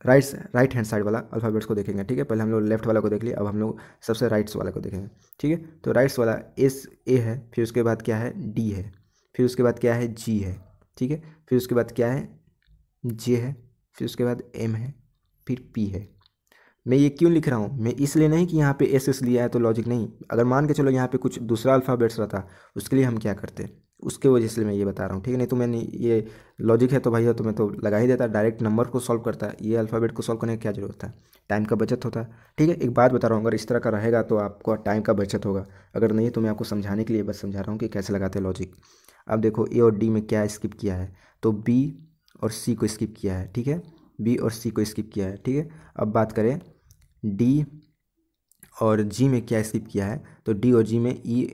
राइट राइट हैंड साइड वाला अल्फ़ाबेट्स को देखेंगे ठीक है पहले हम लोग लेफ्ट वाला को देख लिए अब हम लोग सबसे राइट्स वाला को देखेंगे ठीक है तो राइट्स वाला एस ए है फिर उसके बाद क्या है डी है फिर उसके बाद क्या है जी है ठीक है फिर उसके बाद क्या है जे है फिर उसके बाद एम है फिर पी है मैं ये क्यों लिख रहा हूँ मैं इसलिए नहीं कि यहाँ पे एस एस लिया है तो लॉजिक नहीं अगर मान के चलो यहाँ पे कुछ दूसरा अल्फ़ाबेट्स रहता उसके लिए हम क्या करते उसके वजह से मैं ये बता रहा हूँ ठीक है नहीं तो मैंने ये लॉजिक है तो भैया तो मैं तो लगा ही देता डायरेक्ट नंबर को सॉल्व करता ये अल्फ़ाबेट को सॉल्व करने की क्या ज़रूरत है टाइम का बचत होता ठीक है एक बात बता रहा हूँ अगर इस तरह का रहेगा तो आपको टाइम का बचत होगा अगर नहीं तो मैं आपको समझाने के लिए बस समझा रहा हूँ कि कैसे लगाते हैं लॉजिक अब देखो ए और डी में क्या स्किप किया है तो बी और सी को स्किप किया है ठीक है बी और सी को स्किप किया है ठीक है अब बात करें डी और जी में क्या स्किप किया है तो डी और जी में ई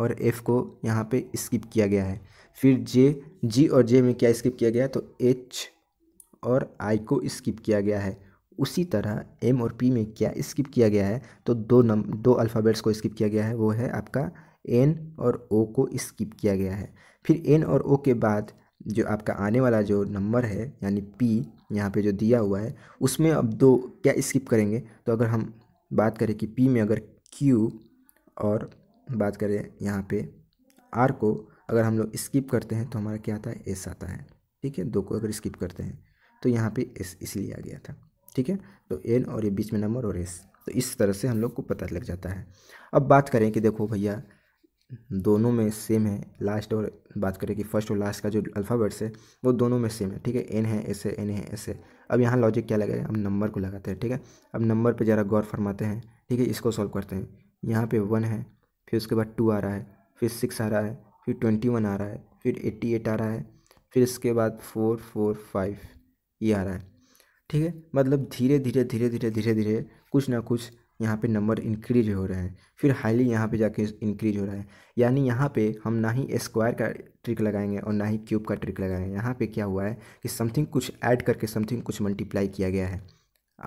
और एफ़ को यहाँ पे स्किप किया गया है फिर जे जी और जे में क्या स्किप किया गया है तो एच और आई को स्किप किया गया है उसी तरह एम और पी में क्या स्किप किया गया है तो दो नम दो अल्फ़ाबेट्स को स्किप किया गया है वो है आपका एन और ओ को स्किप किया गया है फिर एन और ओ के बाद जो आपका आने वाला जो नंबर है यानी पी यहाँ पे जो दिया हुआ है उसमें अब दो क्या स्किप करेंगे तो अगर हम बात करें कि पी में अगर क्यू और बात करें यहाँ पे आर को अगर हम लोग स्किप करते हैं तो हमारा क्या आता है एस आता है ठीक है दो को अगर स्किप करते हैं तो यहाँ पे एस इसलिए आ गया था ठीक है तो एन और ये बीच में नंबर और एस तो इस तरह से हम लोग को पता लग जाता है अब बात करें कि देखो भैया दोनों में सेम है लास्ट और बात करें कि फर्स्ट और लास्ट का जो अल्फ़ाबेट्स है वो दोनों में सेम है ठीक है एन है एस है एन है एस है अब यहाँ लॉजिक क्या लगेगा हम नंबर को लगाते हैं ठीक है अब नंबर पे ज़रा गौर फरमाते हैं ठीक है इसको सॉल्व करते हैं यहाँ पे वन है फिर उसके बाद टू आ रहा है फिर सिक्स आ रहा है फिर ट्वेंटी वन आ रहा है फिर एट्टी एट आ रहा है फिर इसके बाद फोर फोर फाइव ये आ रहा है ठीक है मतलब धीरे धीरे धीरे धीरे धीरे धीरे कुछ ना कुछ यहाँ पे नंबर इंक्रीज हो रहा है फिर हाईली यहाँ पे जाके इंक्रीज हो रहा है यानी यहाँ पे हम ना ही स्क्वायर का ट्रिक लगाएंगे और ना ही क्यूब का ट्रिक लगाएंगे यहाँ पे क्या हुआ है कि समथिंग कुछ ऐड करके समथिंग कुछ मल्टीप्लाई किया गया है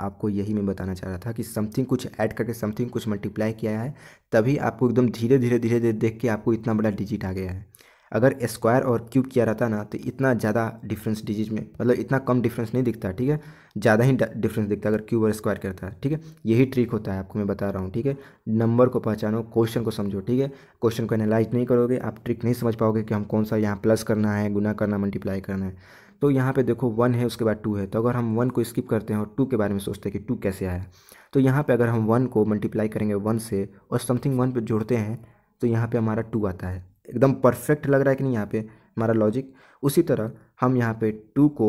आपको यही मैं बताना चाह रहा था कि समथिंग कुछ ऐड करके समथिंग कुछ मल्टीप्लाई किया है तभी आपको एकदम धीरे धीरे धीरे धीरे देख के आपको इतना बड़ा डिजिट आ गया है अगर स्क्वायर और क्यूब किया रहता ना तो इतना ज़्यादा डिफरेंस डिजिट में मतलब इतना कम डिफरेंस नहीं दिखता ठीक है ज़्यादा ही डिफरेंस दिखता है अगर क्यूब और स्क्वायर करता है ठीक है यही ट्रिक होता है आपको मैं बता रहा हूँ ठीक है नंबर को पहचानो क्वेश्चन को समझो ठीक है क्वेश्चन को एनालाइज नहीं करोगे आप ट्रिक नहीं समझ पाओगे कि हम कौन सा यहाँ प्लस करना है गुना करना मल्टीप्लाई करना है तो यहाँ पे देखो वन है उसके बाद टू है तो अगर हम वन को स्किप करते हैं और टू के बारे में सोचते हैं कि टू कैसे आया तो यहाँ पे अगर हम वन को मल्टीप्लाई करेंगे वन से और समथिंग वन पे जोड़ते हैं तो यहाँ पे हमारा टू आता है एकदम परफेक्ट लग रहा है कि नहीं यहाँ पे हमारा लॉजिक उसी तरह हम यहाँ पे टू को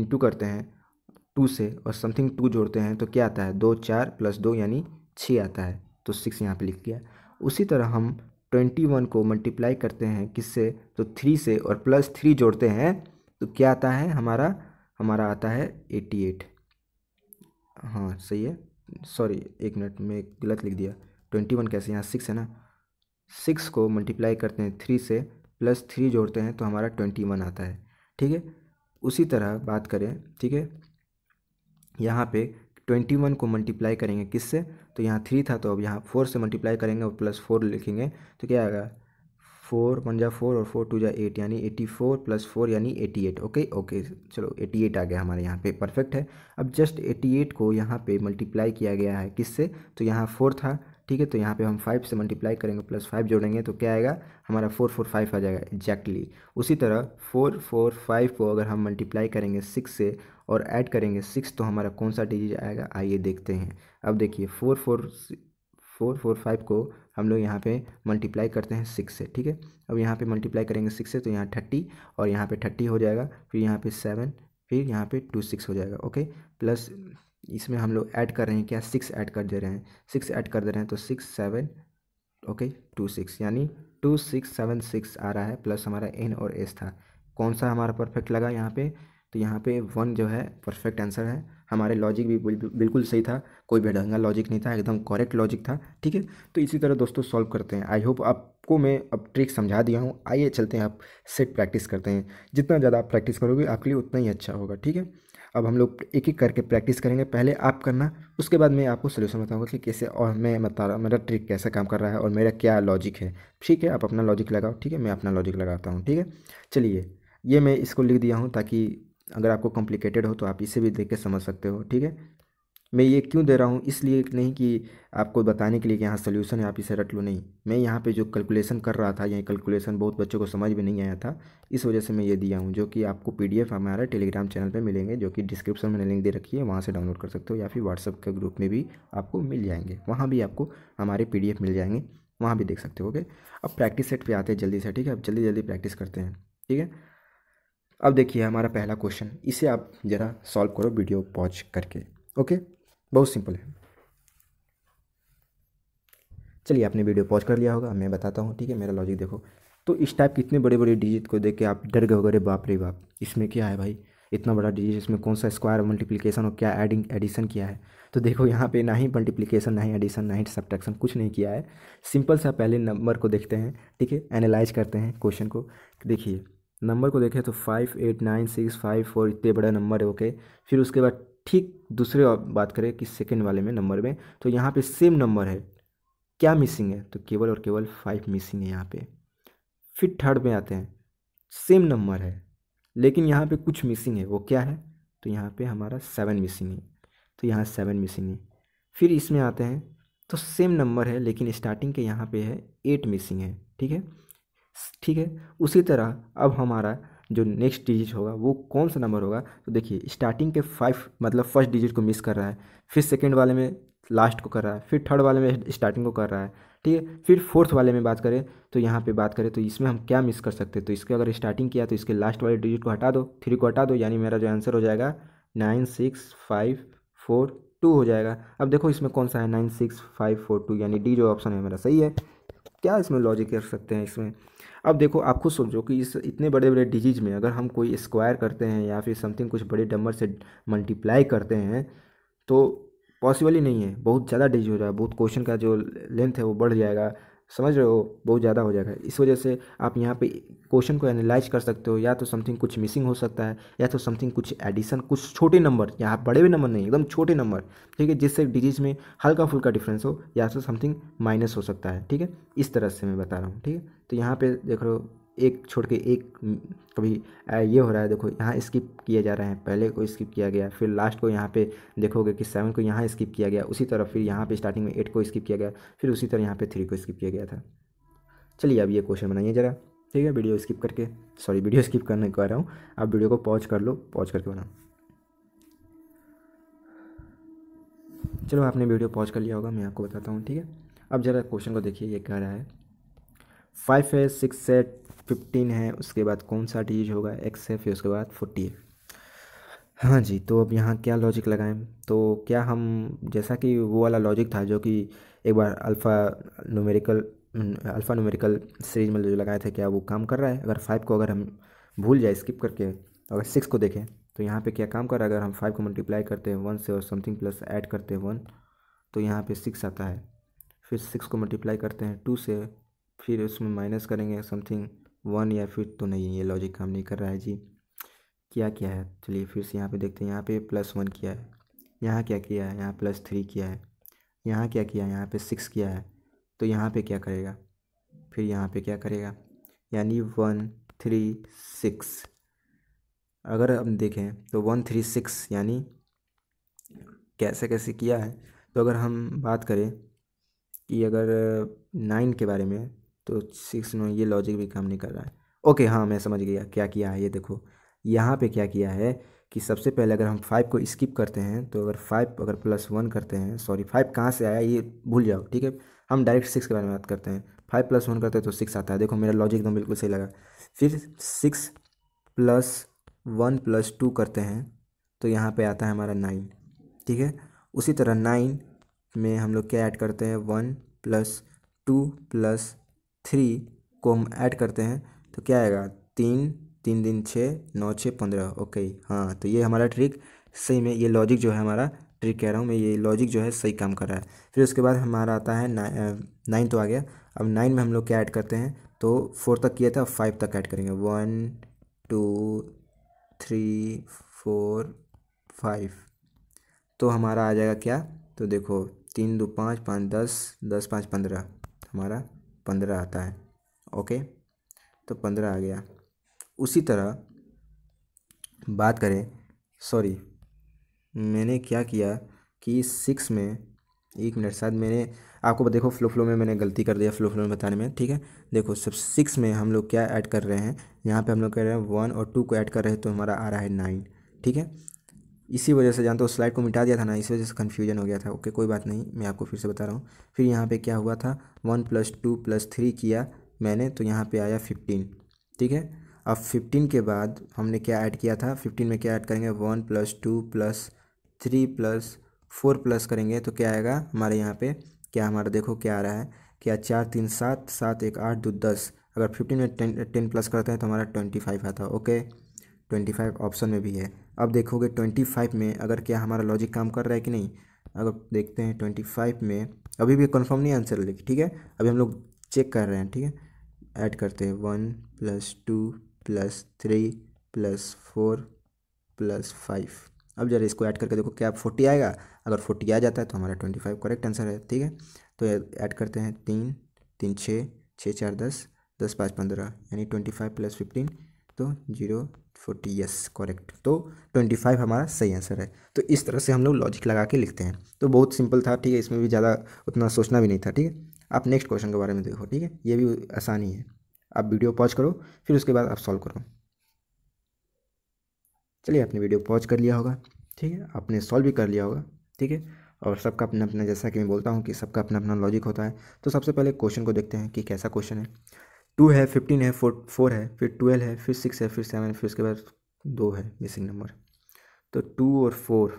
इंटू करते हैं टू से और समथिंग टू जोड़ते हैं तो क्या आता है दो चार प्लस दो यानी छः आता है तो सिक्स यहाँ पे लिख दिया उसी तरह हम ट्वेंटी वन को मल्टीप्लाई करते हैं किससे तो थ्री से और प्लस थ्री जोड़ते हैं तो क्या आता है हमारा हमारा आता है एट्टी एट हाँ सही है सॉरी एक मिनट में गलत लिख दिया ट्वेंटी वन कैसे यहाँ सिक्स है ना सिक्स को मल्टीप्लाई करते हैं थ्री से प्लस थ्री जोड़ते हैं तो हमारा ट्वेंटी वन आता है ठीक है उसी तरह बात करें ठीक है यहाँ पे ट्वेंटी वन को मल्टीप्लाई करेंगे किससे तो यहाँ थ्री था तो अब यहाँ फोर से मल्टीप्लाई करेंगे और प्लस फोर लिखेंगे तो क्या आएगा फोर वन जा फोर और फोर टू जा एट यानी एटी फोर प्लस फोर यानी एटी एट ओके ओके चलो एटी एट आ गया हमारे यहाँ पे परफेक्ट है अब जस्ट एटी एट को यहाँ पे मल्टीप्लाई किया गया है किससे तो यहाँ फोर था ठीक है तो यहाँ पे हम फाइव से मल्टीप्लाई करेंगे प्लस फाइव जोड़ेंगे तो क्या आएगा हमारा फोर फोर फाइव आ जाएगा एग्जैक्टली उसी तरह फोर फोर फाइव को अगर हम मल्टीप्लाई करेंगे सिक्स से और ऐड करेंगे सिक्स तो हमारा कौन सा डिजिट आएगा आइए देखते हैं अब देखिए four four four four five को हम लोग यहाँ पे मल्टीप्लाई करते हैं सिक्स से ठीक है अब यहाँ पे मल्टीप्लाई करेंगे सिक्स से तो यहाँ थर्टी और यहाँ पे थर्टी हो जाएगा फिर यहाँ पे सेवन फिर यहाँ पे टू सिक्स हो जाएगा ओके प्लस इसमें हम लोग ऐड कर रहे हैं क्या सिक्स ऐड कर दे रहे हैं सिक्स ऐड कर दे रहे हैं तो six seven okay two six यानी टू सिक्स सेवन सिक्स आ रहा है प्लस हमारा एन और एस था कौन सा हमारा परफेक्ट लगा यहाँ पे तो यहाँ पे वन जो है परफेक्ट आंसर है हमारे लॉजिक भी बिल्कुल सही था कोई बेढंगा लॉजिक नहीं था एकदम करेक्ट लॉजिक था ठीक है तो इसी तरह दोस्तों सॉल्व करते हैं आई होप आपको मैं अब ट्रिक समझा दिया हूँ आइए चलते हैं आप सेट प्रैक्टिस करते हैं जितना ज़्यादा आप प्रैक्टिस करोगे आपके लिए उतना ही अच्छा होगा ठीक है अब हम लोग एक एक करके प्रैक्टिस करेंगे पहले आप करना उसके बाद मैं आपको सोल्यूशन बताऊंगा कि कैसे और मैं बता रहा मेरा ट्रिक कैसे काम कर रहा है और मेरा क्या लॉजिक है ठीक है आप अपना लॉजिक लगाओ ठीक है मैं अपना लॉजिक लगाता हूँ ठीक है चलिए ये मैं इसको लिख दिया हूँ ताकि अगर आपको कॉम्प्लिकेटेड हो तो आप इसे भी देख के समझ सकते हो ठीक है मैं ये क्यों दे रहा हूँ इसलिए नहीं कि आपको बताने के लिए कि यहाँ सोल्यूशन है आप इसे रट लो नहीं मैं यहाँ पे जो कैलकुलेशन कर रहा था यह कैलकुलेशन बहुत बच्चों को समझ में नहीं आया था इस वजह से मैं ये दिया हूँ जो कि आपको पीडीएफ हमारे टेलीग्राम चैनल पे मिलेंगे जो कि डिस्क्रिप्शन में लिंक दे रखी है वहाँ से डाउनलोड कर सकते हो या फिर व्हाट्सअप के ग्रुप में भी आपको मिल जाएंगे वहाँ भी आपको हमारे पी मिल जाएंगे वहाँ भी देख सकते हो ओके अब प्रैक्टिस सेट पर आते हैं जल्दी से ठीक है अब जल्दी जल्दी प्रैक्टिस करते हैं ठीक है अब देखिए हमारा पहला क्वेश्चन इसे आप ज़रा सॉल्व करो वीडियो पॉज करके ओके बहुत सिंपल है चलिए आपने वीडियो पॉज कर लिया होगा मैं बताता हूँ ठीक है मेरा लॉजिक देखो तो इस टाइप के इतने बड़े बड़े डिजिट को देख के आप डर गए होगे बाप रे बाप इसमें क्या है भाई इतना बड़ा डिजिट इसमें कौन सा स्क्वायर मल्टीप्लिकेशन और क्या एडिंग एडिशन किया है तो देखो यहाँ पे ना ही मल्टीप्लिकेशन ना ही एडिशन ना ही सब्ट्रैक्शन कुछ नहीं किया है सिंपल सा पहले नंबर को देखते हैं ठीक है एनालाइज करते हैं क्वेश्चन को देखिए नंबर को देखें तो five eight nine six five four इतने बड़ा नंबर है ओके फिर उसके बाद ठीक दूसरे बात करें कि सेकेंड वाले में नंबर में तो यहाँ पे सेम नंबर है क्या मिसिंग है तो केवल और केवल फाइव मिसिंग है यहाँ पे फिर थर्ड में आते हैं सेम नंबर है लेकिन यहाँ पे कुछ मिसिंग है वो क्या है तो यहाँ पे हमारा सेवन मिसिंग है तो यहाँ सेवन मिसिंग है फिर इसमें आते हैं तो सेम नंबर है लेकिन स्टार्टिंग के यहाँ पे है एट मिसिंग है ठीक है ठीक है उसी तरह अब हमारा जो नेक्स्ट डिजिट होगा वो कौन सा नंबर होगा तो देखिए स्टार्टिंग के फाइव मतलब फर्स्ट डिजिट को मिस कर रहा है फिर सेकेंड वाले में लास्ट को कर रहा है फिर थर्ड वाले में स्टार्टिंग को कर रहा है ठीक है फिर फोर्थ वाले में बात करें तो यहाँ पे बात करें तो इसमें हम क्या मिस कर सकते हैं तो इसके अगर स्टार्टिंग किया तो इसके लास्ट वाले डिजिट को हटा दो थ्री को हटा दो यानी मेरा जो आंसर हो जाएगा nine six five four two हो जाएगा अब देखो इसमें कौन सा है nine six five four two यानी डी जो ऑप्शन है मेरा सही है क्या इसमें लॉजिक कर सकते हैं इसमें अब देखो आप खुद समझो कि इस इतने बड़े बड़े डिजीज़ में अगर हम कोई स्क्वायर करते हैं या फिर समथिंग कुछ बड़े डम्बर से मल्टीप्लाई करते हैं तो पॉसिबल ही नहीं है बहुत ज़्यादा डिजीज हो जाए बहुत क्वेश्चन का जो लेंथ है वो बढ़ जाएगा समझ रहे हो बहुत ज़्यादा हो जाएगा इस वजह से आप यहाँ पे क्वेश्चन को एनालाइज कर सकते हो या तो समथिंग कुछ मिसिंग हो सकता है या तो समथिंग कुछ एडिशन कुछ छोटे नंबर यहाँ बड़े भी नंबर नहीं एकदम छोटे नंबर ठीक है जिससे डिजीज में हल्का फुल्का डिफरेंस हो या तो समथिंग माइनस हो सकता है ठीक है इस तरह से मैं बता रहा हूँ ठीक है तो यहाँ पर देख रहे हो एक छोड़ के एक कभी ये हो रहा है देखो यहाँ स्किप किया जा रहे हैं पहले को स्किप किया गया फिर लास्ट को यहाँ पे देखोगे कि सेवन को यहाँ स्किप किया गया उसी तरह फिर यहाँ पे स्टार्टिंग में एट को स्किप किया गया फिर उसी तरह यहाँ पे थ्री को स्किप किया गया था चलिए अब ये क्वेश्चन बनाइए ज़रा ठीक है वीडियो स्किप करके सॉरी वीडियो स्किप करने कह रहा हूँ आप वीडियो को पॉज कर लो पॉज करके बनाओ चलो आपने वीडियो पॉज कर लिया होगा मैं आपको बताता हूँ ठीक है अब ज़रा क्वेश्चन को देखिए ये कह रहा है फाइव है सिक्स है फिफ्टीन है उसके बाद कौन सा डिजिट होगा एक्स है फिर उसके बाद फोर्टी है हाँ जी तो अब यहाँ क्या लॉजिक लगाएं तो क्या हम जैसा कि वो वाला लॉजिक था जो कि एक बार alpha numerical alpha numerical series में जो लगाए थे क्या वो काम कर रहा है अगर फाइव को अगर हम भूल जाए स्किप करके अगर सिक्स को देखें तो यहाँ पे क्या काम कर रहा है अगर हम फाइव को मल्टीप्लाई करते हैं वन से और समथिंग प्लस ऐड करते हैं वन तो यहाँ पे सिक्स आता है फिर सिक्स को मल्टीप्लाई करते हैं टू से फिर उसमें माइनस करेंगे समथिंग वन या फिर तो नहीं ये लॉजिक काम नहीं कर रहा है जी क्या किया है चलिए फिर से यहाँ पे देखते हैं यहाँ पे प्लस वन किया है यहाँ क्या किया है यहाँ प्लस थ्री किया है यहाँ क्या किया है यहाँ पे सिक्स किया है तो यहाँ पे क्या करेगा फिर यहाँ पे क्या करेगा यानी वन थ्री सिक्स अगर हम देखें तो वन थ्री सिक्स यानी कैसे कैसे किया है तो अगर हम बात करें कि अगर नाइन के बारे में तो सिक्स नो ये लॉजिक भी काम नहीं कर रहा है ओके हाँ मैं समझ गया क्या किया है ये देखो यहाँ पे क्या किया है कि सबसे पहले अगर हम फाइव को स्किप करते हैं तो अगर फाइव अगर प्लस वन करते हैं सॉरी फाइव कहाँ से आया ये भूल जाओ ठीक है हम डायरेक्ट सिक्स के बारे में बात करते हैं फाइव प्लस वन करते हैं तो सिक्स आता है देखो मेरा लॉजिक एकदम बिल्कुल सही लगा फिर six plus one plus two करते हैं तो यहाँ पे आता है हमारा नाइन ठीक है उसी तरह नाइन में हम लोग क्या ऐड करते हैं one plus two plus three को हम ऐड करते हैं तो क्या आएगा तीन तीन दिन छः नौ छः पंद्रह ओके हाँ तो ये हमारा ट्रिक सही में ये लॉजिक जो है हमारा ट्रिक कह रहा हूँ मैं ये लॉजिक जो है सही काम कर रहा है फिर उसके बाद हमारा आता है ना, नाइन तो आ गया अब नाइन में हम लोग क्या ऐड करते हैं तो फोर तक किया था फाइव तक ऐड करेंगे one two three four five तो हमारा आ जाएगा क्या तो देखो तीन दो पाँच पाँच दस दस पाँच पंद्रह हमारा पंद्रह आता है ओके तो पंद्रह आ गया उसी तरह बात करें सॉरी मैंने क्या किया कि सिक्स में एक मिनट शायद मैंने आपको देखो फ्लो फ्लो में मैंने गलती कर दिया फ्लो फ्लो में बताने में ठीक है देखो सब सिक्स में हम लोग क्या ऐड कर रहे हैं यहाँ पे हम लोग कह रहे हैं वन और टू को ऐड कर रहे हैं तो हमारा आ रहा है नाइन ठीक है इसी वजह से जानते हो स्लाइड को मिटा दिया था ना इस वजह से कन्फ्यूजन हो गया था ओके कोई बात नहीं मैं आपको फिर से बता रहा हूँ फिर यहाँ पे क्या हुआ था one plus two plus three किया मैंने तो यहाँ पे आया फिफ्टीन ठीक है अब फिफ्टीन के बाद हमने क्या ऐड किया था फिफ्टीन में क्या ऐड करेंगे one plus two plus three plus four plus करेंगे तो क्या आएगा हमारे यहाँ पे क्या हमारा देखो क्या आ रहा है क्या चार तीन सात सात एक आठ दो दस अगर फिफ्टीन में टेन टेन प्लस करते हैं तो हमारा ट्वेंटी फाइव आता है ओके ट्वेंटी फाइव ऑप्शन में भी है अब देखोगे ट्वेंटी फाइव में अगर क्या हमारा लॉजिक काम कर रहा है कि नहीं अगर देखते हैं ट्वेंटी फाइव में अभी भी कंफर्म नहीं आंसर लेकिन ठीक है अभी हम लोग चेक कर रहे हैं ठीक है ऐड करते हैं one plus two plus three plus four plus five अब जरा इसको ऐड करके देखो क्या फोर्टी आएगा अगर फोर्टी आ जाता है तो हमारा ट्वेंटी फाइव करेक्ट आंसर है ठीक है तो ऐड करते हैं तीन तीन छः छः चार दस दस पाँच पंद्रह यानी ट्वेंटी फाइव प्लस फिफ्टीन तो जीरो फोर्टी यस करेक्ट तो ट्वेंटी फाइव हमारा सही आंसर है तो इस तरह से हम लोग लॉजिक लगा के लिखते हैं तो बहुत सिंपल था ठीक है इसमें भी ज़्यादा उतना सोचना भी नहीं था ठीक है आप नेक्स्ट क्वेश्चन के बारे में देखो ठीक है ये भी आसानी है आप वीडियो पॉज करो फिर उसके बाद आप सॉल्व करो चलिए आपने वीडियो पॉज कर लिया होगा ठीक है आपने सॉल्व भी कर लिया होगा ठीक है और सबका अपना अपना जैसा कि मैं बोलता हूँ कि सबका अपना अपना लॉजिक होता है तो सबसे पहले क्वेश्चन को देखते हैं कि कैसा क्वेश्चन है टू है फिफ्टीन है फोर फोर है फिर ट्वेल्व है फिर सिक्स है फिर सेवन फिर उसके बाद दो है मिसिंग नंबर तो टू और फोर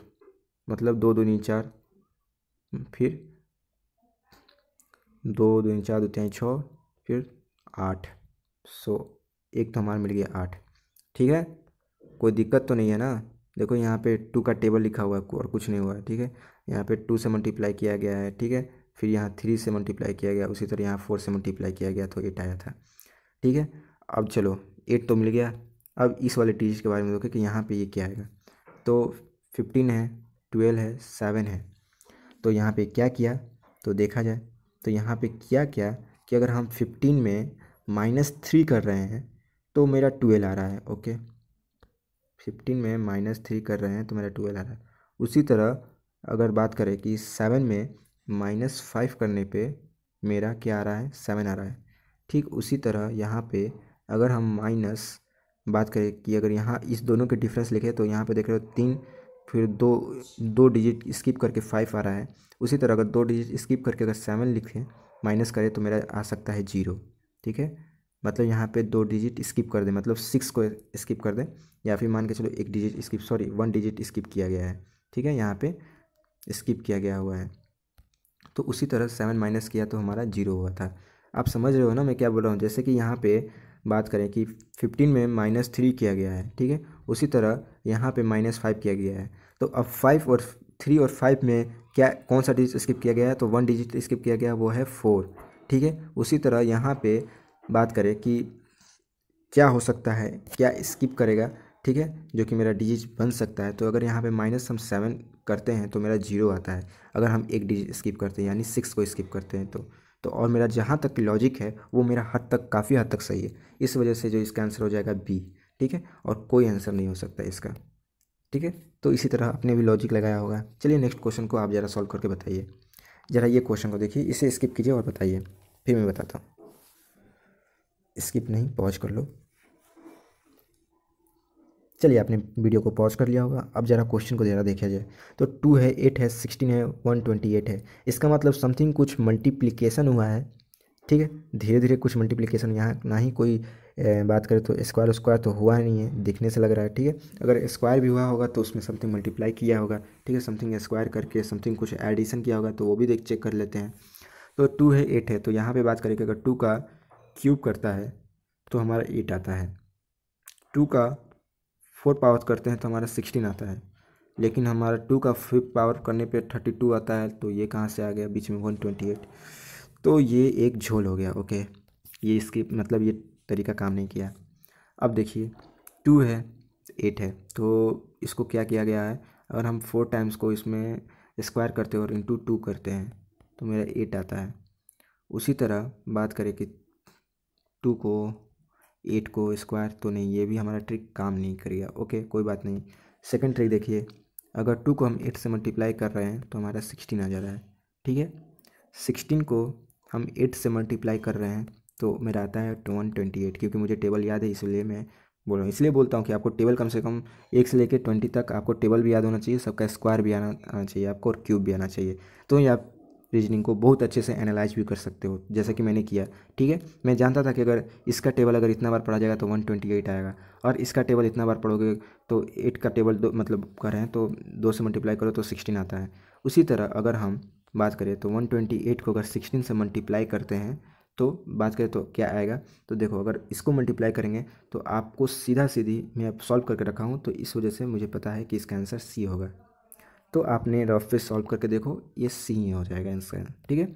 मतलब दो दो चार फिर दो दो चार दो तीन छः फिर आठ सो एक तो हमारा मिल गया आठ ठीक है कोई दिक्कत तो नहीं है ना देखो यहाँ पे टू का टेबल लिखा हुआ है और कुछ नहीं हुआ है ठीक है यहाँ पे टू से मल्टीप्लाई किया गया है ठीक है फिर यहाँ थ्री से मल्टीप्लाई किया गया उसी तरह यहाँ फोर से मल्टीप्लाई किया गया तो एट आया था ठीक है अब चलो एट तो मिल गया अब इस वाले टीज के बारे में देखो कि यहाँ पे ये क्या आएगा तो फिफ्टीन है ट्वेल्व है सेवन है तो यहाँ पे क्या किया तो देखा जाए तो यहाँ पे क्या क्या कि अगर हम फिफ्टीन में माइनस थ्री कर रहे हैं तो मेरा ट्वेल्व आ रहा है ओके फिफ्टीन में माइनस थ्री कर रहे हैं तो मेरा ट्वेल्व आ रहा है उसी तरह अगर बात करें कि सेवन में माइनस फाइव करने पे मेरा क्या आ रहा है सेवन आ रहा है ठीक उसी तरह यहाँ पे अगर हम माइनस बात करें कि अगर यहाँ इस दोनों के डिफरेंस लिखे तो यहाँ पे देख रहे हो तीन फिर दो दो डिजिट स्किप करके फाइव आ रहा है उसी तरह अगर दो डिजिट स्किप करके अगर सेवन लिखें माइनस करें तो मेरा आ सकता है जीरो ठीक है मतलब यहाँ पे दो डिजिट स्किप कर दें मतलब सिक्स को स्किप कर दें या फिर मान के चलो एक digit skip sorry one digit skip किया गया है ठीक है यहाँ पे स्किप किया गया हुआ है तो उसी तरह सेवन माइनस किया तो हमारा जीरो हुआ था आप समझ रहे हो ना मैं क्या बोल रहा हूँ जैसे कि यहाँ पे बात करें कि फिफ्टीन में माइनस थ्री किया गया है ठीक है उसी तरह यहाँ पे माइनस फाइव किया गया है तो अब फाइव और थ्री और फाइव में क्या कौन सा डिजिट स्किप किया गया है तो वन डिजिट स्किप किया गया वो है फोर ठीक है उसी तरह यहाँ पर बात करें कि क्या हो सकता है क्या स्किप करेगा ठीक है जो कि मेरा डिजिट बन सकता है तो अगर यहाँ पे माइनस हम सेवन करते हैं तो मेरा जीरो आता है अगर हम एक डिजिट स्किप करते हैं यानी सिक्स को स्किप करते हैं तो तो और मेरा जहाँ तक लॉजिक है वो मेरा हद तक काफ़ी हद तक सही है इस वजह से जो इसका आंसर हो जाएगा बी ठीक है और कोई आंसर नहीं हो सकता इसका ठीक है तो इसी तरह आपने भी लॉजिक लगाया होगा चलिए नेक्स्ट क्वेश्चन को आप ज़रा सॉल्व करके बताइए ज़रा ये क्वेश्चन को देखिए इसे स्किप कीजिए और बताइए फिर मैं बताता हूँ स्किप नहीं पॉज कर लो चलिए आपने वीडियो को पॉज कर लिया होगा अब ज़रा क्वेश्चन को ज़रा देखा जाए तो टू है एट है सिक्सटीन है वन ट्वेंटी एट है इसका मतलब समथिंग कुछ मल्टीप्लिकेशन हुआ है ठीक है धीरे धीरे कुछ मल्टीप्लिकेशन यहाँ ना ही कोई बात करें तो स्क्वायर स्क्वायर तो हुआ नहीं है दिखने से लग रहा है ठीक है अगर स्क्वायर भी हुआ होगा तो उसमें समथिंग मल्टीप्लाई किया होगा ठीक है समथिंग स्क्वायर करके समथिंग कुछ एडिशन किया होगा तो वो भी देख चेक कर लेते हैं तो टू है एट है तो यहाँ पर बात करें कि अगर टू का क्यूब करता है तो हमारा एट आता है टू का फोर पावर करते हैं तो हमारा सिक्सटीन आता है लेकिन हमारा टू का फिफ्थ पावर करने पे थर्टी टू आता है तो ये कहाँ से आ गया बीच में वन ट्वेंटी एट तो ये एक झोल हो गया ओके ये इसकी मतलब ये तरीका काम नहीं किया अब देखिए टू है एट है तो इसको क्या किया गया है अगर हम फोर टाइम्स को इसमें स्क्वायर करते हैं और इंटू टू करते हैं तो मेरा एट आता है उसी तरह बात करें कि टू को एट को स्क्वायर तो नहीं ये भी हमारा ट्रिक काम नहीं करेगा ओके कोई बात नहीं सेकेंड ट्रिक देखिए अगर टू को हम एट से मल्टीप्लाई कर रहे हैं तो हमारा सिक्सटीन आ जा रहा है ठीक है सिक्सटीन को हम एट से मल्टीप्लाई कर रहे हैं तो मेरा आता है वन ट्वेंटी एट क्योंकि मुझे टेबल याद है इसलिए मैं बोल रहा हूँ इसलिए बोलता हूँ कि आपको टेबल कम से कम एक से लेकर ट्वेंटी तक आपको टेबल भी याद होना चाहिए सबका स्क्वायर भी आना आना चाहिए आपको और क्यूब भी आना चाहिए तो ये आप रीजनिंग को बहुत अच्छे से एनालाइज भी कर सकते हो जैसा कि मैंने किया ठीक है मैं जानता था कि अगर इसका टेबल अगर इतना बार पढ़ा जाएगा तो 128 आएगा और इसका टेबल इतना बार पढ़ोगे तो एट का टेबल दो मतलब करें तो दो से मल्टीप्लाई करो तो सिक्सटीन आता है उसी तरह अगर हम बात करें तो एट को अगर सिक्सटीन से मल्टीप्लाई करते हैं तो बात करें तो क्या आएगा तो देखो अगर इसको मल्टीप्लाई करेंगे तो आपको सीधा सीधी मैं अब सॉल्व करके रखा हूँ तो इस वजह से मुझे पता है कि इसका आंसर सी होगा तो आपने रफ पे सॉल्व करके देखो ये सी हो जाएगा इसका ठीक है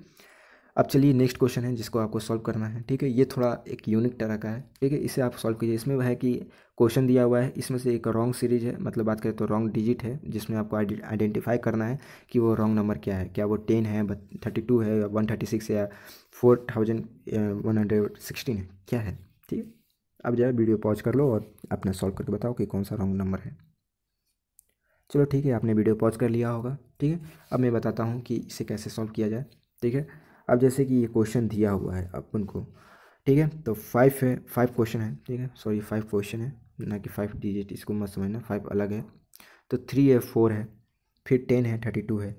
अब चलिए नेक्स्ट क्वेश्चन है जिसको आपको सॉल्व करना है ठीक है ये थोड़ा एक यूनिक तरह का है ठीक है इसे आप सॉल्व कीजिए इसमें वह है कि क्वेश्चन दिया हुआ है इसमें से एक रॉन्ग सीरीज है मतलब बात करें तो रॉन्ग डिजिट है जिसमें आपको आइडेंटिफाई करना है कि वो रॉन्ग नंबर क्या है क्या वो टेन है थर्टी टू है या वन थर्टी सिक्स या four thousand one hundred sixteen है क्या है ठीक है अब जो वीडियो पॉज कर लो और अपना सॉल्व करके बताओ कि कौन सा रॉन्ग नंबर है चलो ठीक है आपने वीडियो पॉज कर लिया होगा ठीक है अब मैं बताता हूँ कि इसे कैसे सॉल्व किया जाए ठीक है अब जैसे कि ये क्वेश्चन दिया हुआ है अपन को ठीक है तो फाइव है फाइव क्वेश्चन है ठीक है सॉरी फाइव क्वेश्चन है ना कि फाइव डिजिट इसको मत समझना फाइव अलग है तो थ्री है फोर है फिर टेन है थर्टी टू है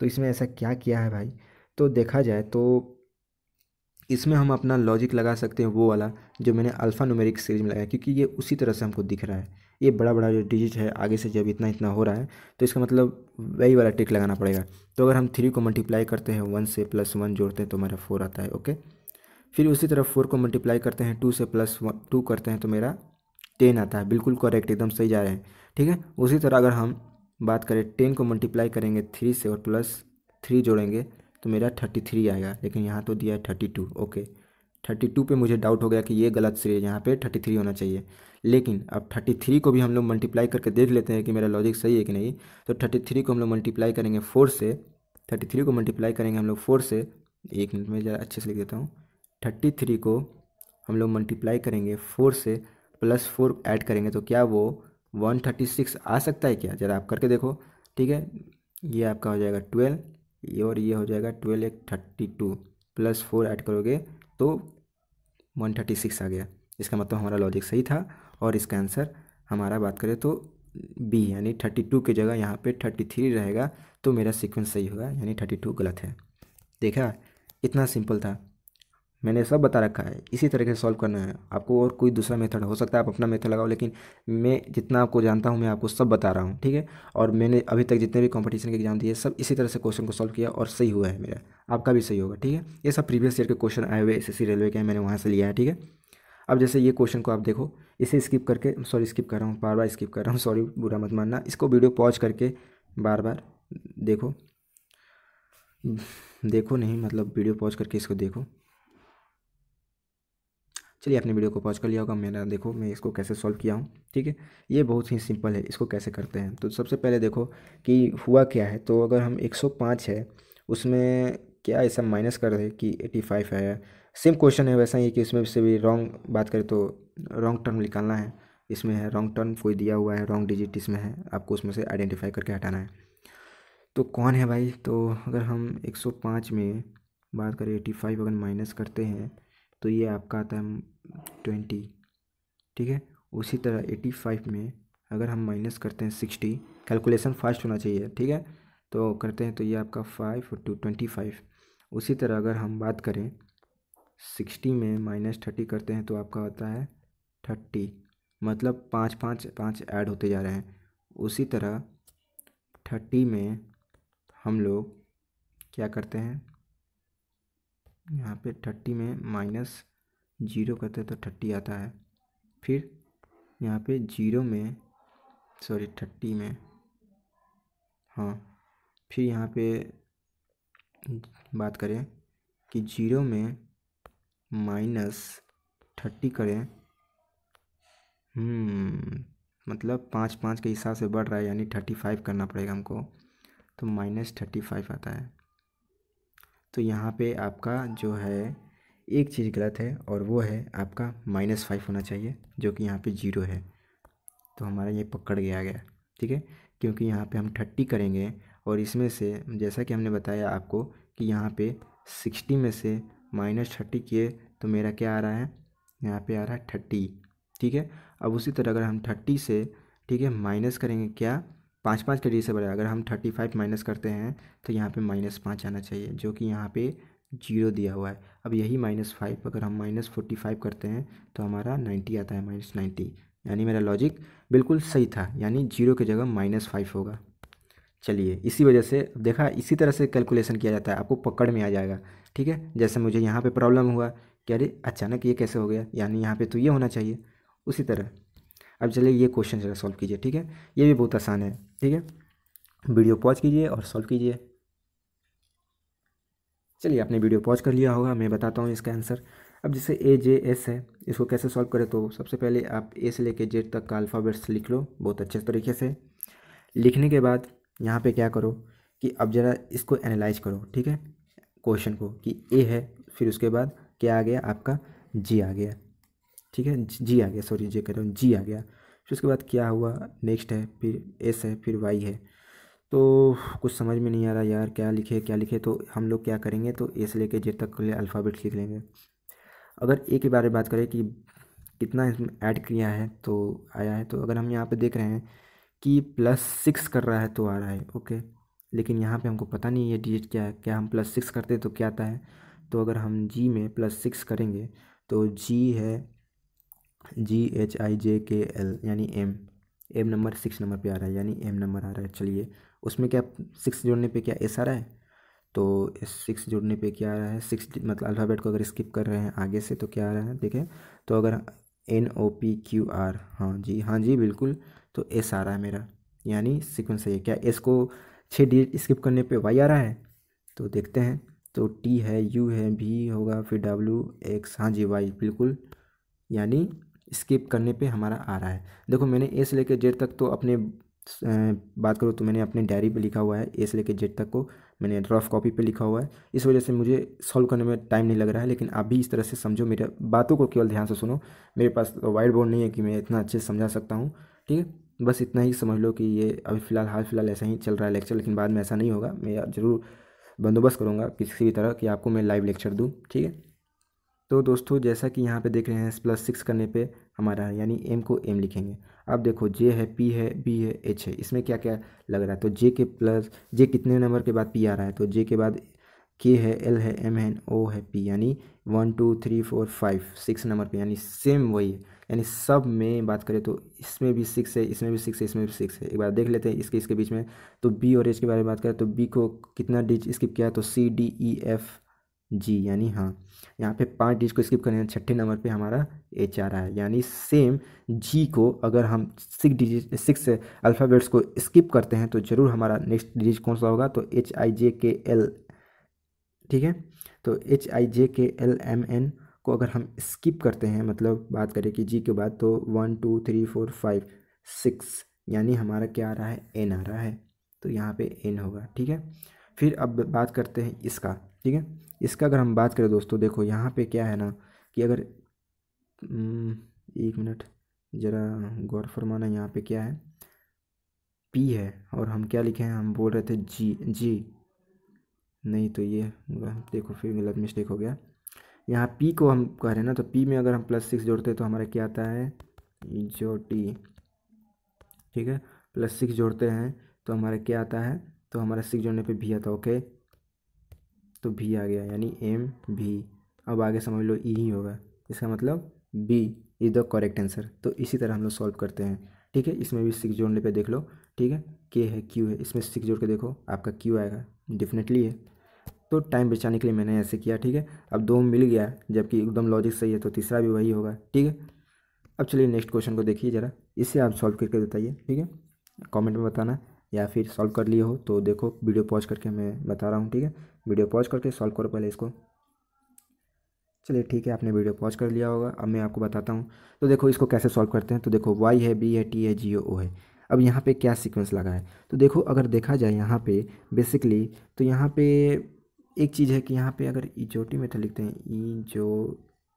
तो इसमें ऐसा क्या किया है भाई तो देखा जाए तो इसमें हम अपना लॉजिक लगा सकते हैं वो वाला जो मैंने अल्फ़ा नोमेरिक सीरीज में लगाया क्योंकि ये उसी तरह से हमको दिख रहा है ये बड़ा बड़ा जो डिजिट है आगे से जब इतना इतना हो रहा है तो इसका मतलब वही वाला ट्रिक लगाना पड़ेगा तो अगर हम थ्री को मल्टीप्लाई करते हैं वन से प्लस वन जोड़ते हैं तो हमारा फोर आता है ओके फिर उसी तरह फोर को मल्टीप्लाई करते हैं टू से प्लस वन टू करते हैं तो मेरा टेन आता है बिल्कुल करेक्ट एकदम सही जा रहे हैं ठीक है उसी तरह अगर हम बात करें टेन को मल्टीप्लाई करेंगे थ्री से और प्लस थ्री जोड़ेंगे तो मेरा थर्टी थ्री आएगा लेकिन यहाँ तो दिया है thirty two okay thirty two पर मुझे डाउट हो गया कि ये गलत सीरीज यहाँ पे थर्टी थ्री होना चाहिए लेकिन अब थर्टी थ्री को भी हम लोग मल्टीप्लाई करके देख लेते हैं कि मेरा लॉजिक सही है कि नहीं तो थर्टी थ्री को हम लोग मल्टीप्लाई करेंगे फोर से थर्टी थ्री को मल्टीप्लाई करेंगे हम लोग फोर से एक मिनट में ज़रा अच्छे से लिख देता हूँ थर्टी थ्री को हम लोग मल्टीप्लाई करेंगे फोर से प्लस फोर ऐड करेंगे तो क्या वो वन थर्टी सिक्स आ सकता है क्या ज़रा आप करके देखो ठीक है ये आपका हो जाएगा ट्वेल्व और ये हो जाएगा ट्वेल्व एक thirty two plus four add करोगे तो वन थर्टी सिक्स आ गया इसका मतलब हमारा लॉजिक सही था और इसका आंसर हमारा बात करें तो बी यानी थर्टी टू की जगह यहाँ पे थर्टी थ्री रहेगा तो मेरा सीक्वेंस सही होगा यानी थर्टी टू गलत है देखा इतना सिंपल था मैंने सब बता रखा है इसी तरीके से सॉल्व करना है आपको और कोई दूसरा मेथड हो सकता है आप अपना मेथड लगाओ लेकिन मैं जितना आपको जानता हूँ मैं आपको सब बता रहा हूँ ठीक है और मैंने अभी तक जितने भी कॉम्पिटिशन के एग्जाम दिए सब इसी तरह से क्वेश्चन को सॉल्व किया और सही हुआ है मेरा आपका भी सही होगा ठीक है ये सब प्रीवियस ईयर के क्वेश्चन आए हुए एस रेलवे के हैं मैंने वहाँ से लिया है ठीक है अब जैसे ये क्वेश्चन को आप देखो इसे स्किप करके सॉरी स्किप कर रहा हूँ बार बार स्किप कर रहा हूँ सॉरी बुरा मत मानना इसको वीडियो पॉज करके बार बार देखो देखो नहीं मतलब वीडियो पॉज करके इसको देखो चलिए अपने वीडियो को पॉज कर लिया होगा मेरा देखो मैं इसको कैसे सॉल्व किया हूँ ठीक है ये बहुत ही सिंपल है इसको कैसे करते हैं तो सबसे पहले देखो कि हुआ क्या है तो अगर हम एक है उसमें क्या ऐसा माइनस कर रहे कि फाइव है सेम क्वेश्चन है वैसा ही कि इसमें से भी रॉन्ग बात करें तो रॉन्ग टर्म निकालना है इसमें है रॉन्ग टर्म कोई दिया हुआ है रॉन्ग डिजिट इसमें है आपको उसमें से आइडेंटिफाई करके हटाना है तो कौन है भाई तो अगर हम 105 में बात करें 85 अगर माइनस करते हैं तो ये आपका आता है ट्वेंटी ठीक है उसी तरह एटी फाइव में अगर हम माइनस करते हैं सिक्सटी कैलकुलेशन फास्ट होना चाहिए ठीक है तो करते हैं तो ये आपका फाइव टू ट्वेंटी फाइव उसी तरह अगर हम बात करें सिक्सटी में माइनस थर्टी करते हैं तो आपका होता है थर्टी मतलब पाँच पाँच पाँच ऐड होते जा रहे हैं उसी तरह थर्टी में हम लोग क्या करते हैं यहाँ पे थर्टी में माइनस जीरो करते तो थर्टी आता है फिर यहाँ पे जीरो में सॉरी थर्टी में हाँ फिर यहाँ पे बात करें कि जीरो में माइनस थर्टी करें हम्म, मतलब पाँच पाँच के हिसाब से बढ़ रहा है यानी थर्टी फाइव करना पड़ेगा हमको तो माइनस थर्टी फाइव आता है तो यहाँ पे आपका जो है एक चीज़ गलत है और वो है आपका माइनस फाइव होना चाहिए जो कि यहाँ पे जीरो है तो हमारा ये पकड़ गया गया ठीक है क्योंकि यहाँ पे हम थर्टी करेंगे और इसमें से जैसा कि हमने बताया आपको कि यहाँ पे सिक्सटी में से माइनस थर्टी किए तो मेरा क्या आ रहा है यहाँ पे आ रहा है थर्टी ठीक है अब उसी तरह अगर हम थर्टी से ठीक है माइनस करेंगे क्या पाँच पाँच के से बढ़ा अगर हम थर्टी फाइव माइनस करते हैं तो यहाँ पे माइनस पाँच आना चाहिए जो कि यहाँ पे जीरो दिया हुआ है अब यही माइनस फाइव अगर हम माइनस फोर्टी फाइव करते हैं तो हमारा नाइन्टी आता है माइनस नाइन्टी यानी मेरा लॉजिक बिल्कुल सही था यानी जीरो की जगह माइनस फाइव होगा चलिए इसी वजह से देखा इसी तरह से कैलकुलेशन किया जाता है आपको पकड़ में आ जाएगा ठीक है जैसे मुझे यहाँ पर प्रॉब्लम हुआ कि अरे अचानक ये कैसे हो गया यानी यहाँ पर तो ये होना चाहिए उसी तरह अब चलिए ये क्वेश्चन जरा सॉल्व कीजिए ठीक है ये भी बहुत आसान है ठीक है वीडियो पॉज कीजिए और सॉल्व कीजिए चलिए आपने वीडियो पॉज कर लिया होगा मैं बताता हूँ इसका आंसर अब जैसे ए जे एस है इसको कैसे सॉल्व करें तो सबसे पहले आप ए से लेके जेड तक का अल्फ़ाबेट्स लिख लो बहुत अच्छे तरीके से लिखने के बाद यहाँ पे क्या करो कि अब ज़रा इसको एनालाइज करो ठीक है क्वेश्चन को कि ए है फिर उसके बाद क्या आ गया आपका जी आ गया ठीक है जी आ गया सॉरी जे कह रहा हूँ जी आ गया फिर उसके बाद क्या हुआ नेक्स्ट है फिर एस है फिर वाई है तो कुछ समझ में नहीं आ रहा यार क्या लिखे क्या लिखे तो हम लोग क्या करेंगे तो ए से लेके जे तक के लिए अल्फ़ाबेट लिख लेंगे अगर ए के बारे में बात करें कि कितना इसमें ऐड किया है तो आया है तो अगर हम यहाँ पे देख रहे हैं कि प्लस सिक्स कर रहा है तो आ रहा है ओके लेकिन यहाँ पे हमको पता नहीं ये डिजिट क्या है क्या हम प्लस सिक्स करते तो क्या आता है तो अगर हम जी में प्लस सिक्स करेंगे तो जी है जी H I J K L यानी M M number six number पे आ रहा है यानी एम नंबर आ रहा है चलिए उसमें क्या सिक्स जोड़ने पे क्या एस आ रहा है तो सिक्स जोड़ने पे क्या आ रहा है सिक्स मतलब अल्फ़ाबेट को अगर स्किप कर रहे हैं आगे से तो क्या आ रहा है देखें तो अगर N O P Q R हाँ जी हाँ जी बिल्कुल तो एस आ रहा है मेरा यानी सिक्वेंस सही है क्या एस को छः डिजिट स्किप करने पे वाई आ रहा है तो देखते हैं तो टी है यू है भी होगा फिर डब्ल्यू एक्स हाँ जी वाई बिल्कुल यानी स्किप करने पे हमारा आ रहा है देखो मैंने ए से लेकर जेड तक तो अपने बात करूँ तो मैंने अपने डायरी पे लिखा हुआ है ए से लेकर जेड तक को मैंने रफ कॉपी पे लिखा हुआ है इस वजह से मुझे सॉल्व करने में टाइम नहीं लग रहा है लेकिन आप भी इस तरह से समझो मेरे बातों को केवल ध्यान से सुनो मेरे पास तो वाइट बोर्ड नहीं है कि मैं इतना अच्छे से समझा सकता हूँ ठीक है बस इतना ही समझ लो कि ये अभी फ़िलहाल हाल फिलहाल ऐसा ही चल रहा है लेक्चर लेकिन बाद में ऐसा नहीं होगा मैं ज़रूर बंदोबस्त करूँगा किसी भी तरह कि आपको मैं लाइव लेक्चर दूँ ठीक है तो दोस्तों जैसा कि यहाँ पे देख रहे हैं प्लस सिक्स करने पे हमारा यानी एम को एम लिखेंगे अब देखो जे है पी है बी है एच है इसमें क्या क्या लग रहा है तो जे के प्लस जे कितने नंबर के बाद पी आ रहा है तो जे के बाद के है एल है एम है ओ है पी यानी one two three four five six number पे यानी सेम वही है यानी सब में बात करें तो इसमें भी सिक्स है इसमें भी सिक्स है इसमें भी सिक्स है एक बार देख लेते हैं इसके इसके बीच में तो बी और एच के बारे में बात करें तो बी को कितना डिज स्किप किया तो सी डी ई एफ जी यानी हाँ यहाँ पे पांच डिजिट को स्किप करें छठे नंबर पे हमारा एच आ रहा है यानी सेम जी को अगर हम सिक्स डिजिट सिक्स अल्फ़ाबेट्स को स्किप करते हैं तो ज़रूर हमारा नेक्स्ट डिजिट कौन सा होगा तो H I J K L ठीक है तो H I J K L M N को अगर हम स्किप करते हैं मतलब बात करें कि जी के बाद तो one two three four five six यानी हमारा क्या आ रहा है एन आ रहा है तो यहाँ पे एन होगा ठीक है फिर अब बात करते हैं इसका ठीक है इसका अगर हम बात करें दोस्तों देखो यहाँ पे क्या है ना कि अगर हम्म, एक मिनट ज़रा गौर फरमाना यहाँ पे क्या है पी है और हम क्या लिखे हैं हम बोल रहे थे जी जी नहीं तो ये देखो फिर गलत मिस्टेक हो गया यहाँ पी को हम कह रहे हैं ना तो पी में अगर हम प्लस सिक्स जोड़ते हैं तो हमारा क्या आता है जो टी ठीक है प्लस सिक्स जोड़ते हैं तो हमारा क्या आता है तो हमारा सिक्स जोड़ने पे भी आता ओके तो भी आ गया यानी एम भी अब आगे समझ लो ई e ही होगा इसका मतलब B is the correct answer तो इसी तरह हम लोग सॉल्व करते हैं ठीक है इसमें भी सिक्स जोड़ने पे देख लो ठीक है के है क्यू है इसमें सिक्स जोड़ के देखो आपका क्यू आएगा डेफिनेटली है तो टाइम बचाने के लिए मैंने ऐसे किया ठीक है अब दो मिल गया जबकि एकदम लॉजिक सही है तो तीसरा भी वही होगा ठीक है अब चलिए नेक्स्ट क्वेश्चन को देखिए ज़रा इसे आप सॉल्व करके बताइए ठीक है कॉमेंट में बताना या फिर सॉल्व कर लिए हो तो देखो वीडियो पॉज करके मैं बता रहा हूँ ठीक है वीडियो पॉज करके सॉल्व करो पहले इसको चलिए ठीक है आपने वीडियो पॉज कर लिया होगा अब मैं आपको बताता हूँ तो देखो इसको कैसे सॉल्व करते हैं तो देखो वाई है बी है टी है जी ओ है अब यहाँ पे क्या सीक्वेंस लगा है तो देखो अगर देखा जाए यहाँ पे बेसिकली तो यहाँ पे एक चीज़ है कि यहाँ पे अगर इजोटी मेथड लिखते हैं ई जो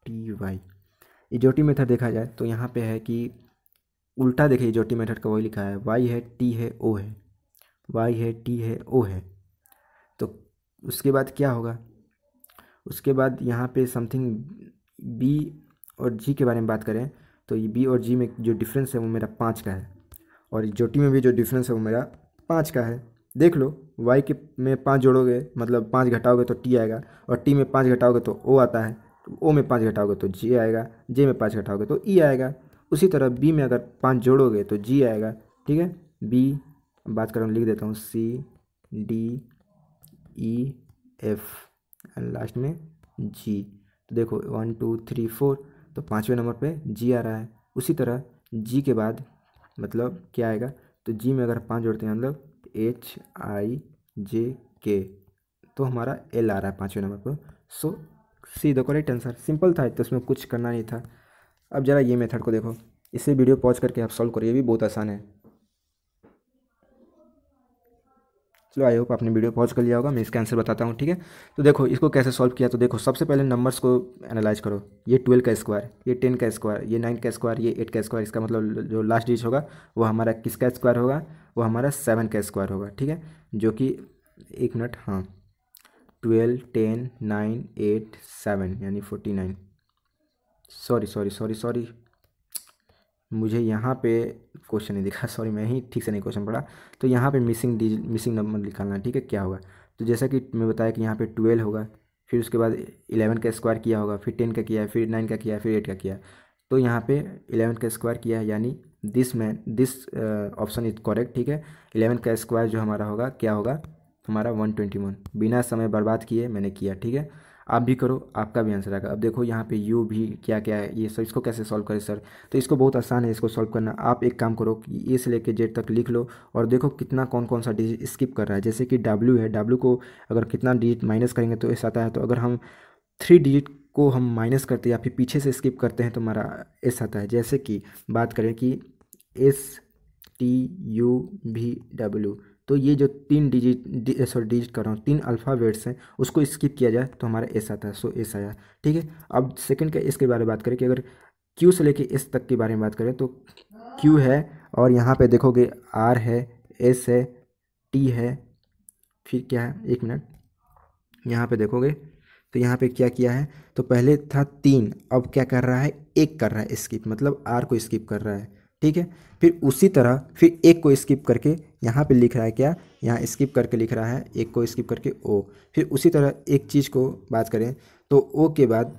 टी वाई इजोटी मेथड देखा जाए तो यहाँ पे है कि उल्टा देखिए इजोटी मेथड का वही लिखा है वाई है टी है ओ है वाई है टी है ओ है उसके बाद क्या होगा उसके बाद यहाँ पे समथिंग बी और जी के बारे में बात करें तो ये बी और जी में जो डिफरेंस है वो मेरा पाँच का है और जो टी में भी जो डिफरेंस है वो मेरा पाँच का है देख लो वाई के में पाँच जोड़ोगे मतलब पाँच घटाओगे तो टी आएगा और टी में पाँच घटाओगे तो ओ आता है ओ तो में पाँच घटाओगे तो जे आएगा जे में पाँच घटाओगे तो ई e आएगा उसी तरह बी में अगर पाँच जोड़ोगे तो जी आएगा ठीक है बी बात कर लिख देता हूँ C D E F and last में जी तो देखो वन टू थ्री फोर तो पाँचवें नंबर पे जी आ रहा है उसी तरह जी के बाद मतलब क्या आएगा तो जी में अगर पाँच जोड़ते हैं मतलब एच आई जे के तो हमारा एल आ रहा है पाँचवें नंबर पर so C the correct answer simple था तो उसमें कुछ करना नहीं था अब ज़रा ये मेथड को देखो इसे वीडियो पॉज करके आप सॉल्व करिए भी बहुत आसान है चलो आई होप आपने वीडियो पॉज कर लिया होगा मैं इसका आंसर बताता हूँ ठीक है तो देखो इसको कैसे सॉल्व किया तो देखो सबसे पहले नंबर्स को एनालाइज करो ये ट्वेल्व का स्क्वायर ये टेन का स्क्वायर ये नाइन का स्क्वायर ये एट का स्क्वायर इसका मतलब जो लास्ट डिजिट होगा वो हमारा किसका स्क्वायर होगा वो हमारा सेवन का स्क्वायर होगा ठीक है जो कि एक मिनट हाँ twelve ten nine eight seven यानी forty nine sorry sorry sorry sorry मुझे यहाँ पे क्वेश्चन नहीं दिखा सॉरी मैं ही ठीक से नहीं क्वेश्चन पढ़ा तो यहाँ पे मिसिंग डिज मिसिंग नंबर निकालना है ठीक है क्या होगा तो जैसा कि मैं बताया कि यहाँ पे ट्वेल्व होगा फिर उसके बाद इलेवन का स्क्वायर किया होगा फिर टेन का किया है फिर नाइन का किया फिर एट का किया तो यहाँ पर इलेवन का स्क्वायर किया है यानी this man this option is correct ठीक है इलेवन का स्क्वायर जो हमारा होगा क्या होगा हमारा वन ट्वेंटी वन बिना समय बर्बाद किए मैंने किया ठीक है आप भी करो आपका भी आंसर आएगा अब देखो यहाँ पे यू भी क्या क्या है ये सब इसको कैसे सॉल्व करें सर तो इसको बहुत आसान है इसको सॉल्व करना आप एक काम करो ए से लेकर जेड तक लिख लो और देखो कितना कौन कौन सा डिजिट स्किप कर रहा है जैसे कि डब्ल्यू है डब्ल्यू को अगर कितना डिजिट माइनस करेंगे तो ऐसा आता है तो अगर हम थ्री डिजिट को हम माइनस करते या फिर पीछे से स्किप करते हैं तो हमारा एस आता है जैसे कि बात करें कि एस टी यू भी डब्ल्यू तो ये जो तीन डिजिट डि, सॉरी डिजिट कर रहा हूँ तीन अल्फ़ाबेट्स हैं उसको स्किप किया जाए तो हमारा एस आता है सो एस आया ठीक है अब सेकंड का इसके बारे में बात करें कि अगर क्यू से लेके एस तक के बारे में बात करें तो क्यू है और यहाँ पे देखोगे आर है एस है टी है फिर क्या है एक मिनट यहाँ पे देखोगे तो यहाँ पे क्या किया है तो पहले था तीन अब क्या कर रहा है एक कर रहा है स्किप मतलब आर को स्किप कर रहा है ठीक है फिर उसी तरह फिर एक को स्किप करके यहाँ पे लिख रहा है क्या यहाँ स्किप करके लिख रहा है एक को स्किप करके ओ फिर उसी तरह एक चीज़ को बात करें तो ओ के बाद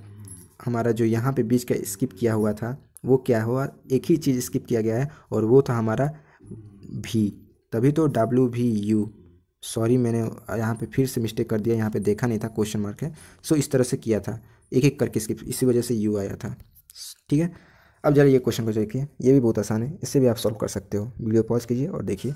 हमारा जो यहाँ पे बीच का स्किप किया हुआ था वो क्या हुआ एक ही चीज़ स्किप किया गया है और वो था हमारा भी तभी तो डब्ल्यू भी यू सॉरी मैंने यहाँ पे फिर से मिस्टेक कर दिया यहाँ पे देखा नहीं था क्वेश्चन मार्क है सो इस तरह से किया था एक एक करके स्किप इसी वजह से यू आया था ठीक है अब जरा ये क्वेश्चन को देखिए ये भी बहुत आसान है इससे भी आप सॉल्व कर सकते हो वीडियो पॉज कीजिए और देखिए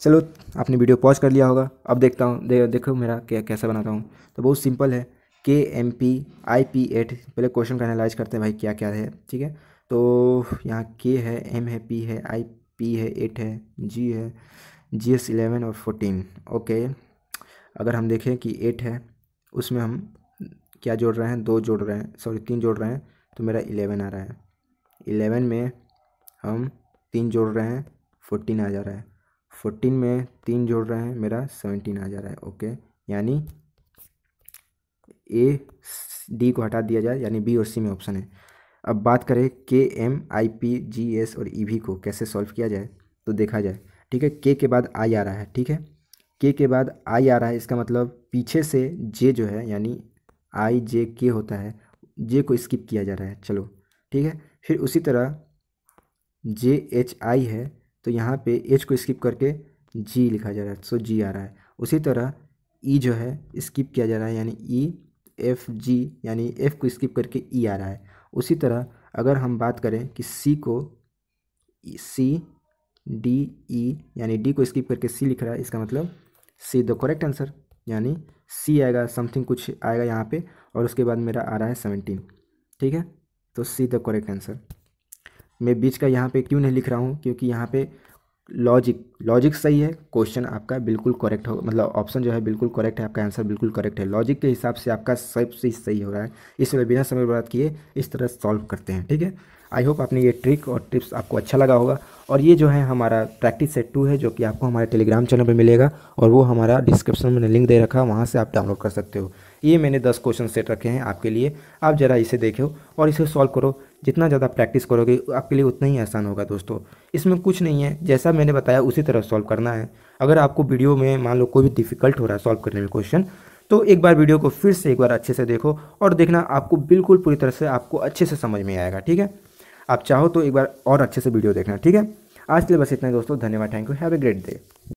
चलो आपने वीडियो पॉज कर लिया होगा अब देखता हूँ दे, देखो मेरा क्या कैसा बनाता हूँ तो बहुत सिंपल है K M P I P eight पहले क्वेश्चन का एनालाइज करते हैं भाई क्या क्या है ठीक है तो यहाँ के है एम है पी है आई पी है एट है जी है जी एस इलेवन और फोर्टीन ओके अगर हम देखें कि एट है उसमें हम क्या जोड़ रहे हैं दो जोड़ रहे हैं सॉरी तीन जोड़ रहे हैं तो मेरा इलेवन आ रहा है इलेवन में हम तीन जोड़ रहे हैं फोर्टीन आ जा रहा है फोर्टीन में तीन जोड़ रहे हैं मेरा सेवनटीन आ जा रहा है ओके यानी ए डी को हटा दिया जाए यानी बी और सी में ऑप्शन है अब बात करें K M I P G S और ई वी को कैसे सॉल्व किया जाए तो देखा जाए ठीक है के के बाद आई आ रहा है ठीक है के के बाद आई आ रहा है इसका मतलब पीछे से जे जो है यानी आई जे के होता है जे को स्किप किया जा रहा है चलो ठीक है फिर उसी तरह जे एच आई है तो यहाँ पे एच को स्किप करके जी लिखा जा रहा है सो जी आ रहा है उसी तरह ई e जो है स्किप किया जा रहा है यानी ई एफ जी यानी एफ को स्किप करके ई e आ रहा है उसी तरह अगर हम बात करें कि सी को सी डी ई यानी डी को स्किप करके सी लिख रहा है इसका मतलब सी द करेक्ट आंसर यानी सी आएगा समथिंग कुछ आएगा यहाँ पे और उसके बाद मेरा आ रहा है सेवनटीन ठीक है तो सी द करेक्ट आंसर मैं बीच का यहाँ पे क्यों नहीं लिख रहा हूँ क्योंकि यहाँ पे लॉजिक लॉजिक सही है क्वेश्चन आपका बिल्कुल करेक्ट हो मतलब ऑप्शन जो है बिल्कुल करेक्ट है आपका आंसर बिल्कुल करेक्ट है लॉजिक के हिसाब से आपका सब चीज़ सही हो रहा है इसलिए बिना समय बर्बाद किए इस तरह सॉल्व करते हैं ठीक है आई होप आपने ये ट्रिक और टिप्स आपको अच्छा लगा होगा और ये जो है हमारा प्रैक्टिस सेट टू है जो कि आपको हमारे टेलीग्राम चैनल पे मिलेगा और वो हमारा डिस्क्रिप्शन में लिंक दे रखा है वहाँ से आप डाउनलोड कर सकते हो ये मैंने दस क्वेश्चन सेट रखे हैं आपके लिए आप ज़रा इसे देखो और इसे सॉल्व करो जितना ज़्यादा प्रैक्टिस करोगे आपके लिए उतना ही आसान होगा दोस्तों इसमें कुछ नहीं है जैसा मैंने बताया उसी तरह सॉल्व करना है अगर आपको वीडियो में मान लो कोई भी डिफ़िकल्ट हो रहा है सॉल्व करने में क्वेश्चन तो एक बार वीडियो को फिर से एक बार अच्छे से देखो और देखना आपको बिल्कुल पूरी तरह से आपको अच्छे से समझ में आएगा ठीक है आप चाहो तो एक बार और अच्छे से वीडियो देखना ठीक है आज के लिए बस इतना दोस्तों धन्यवाद thank you have a great day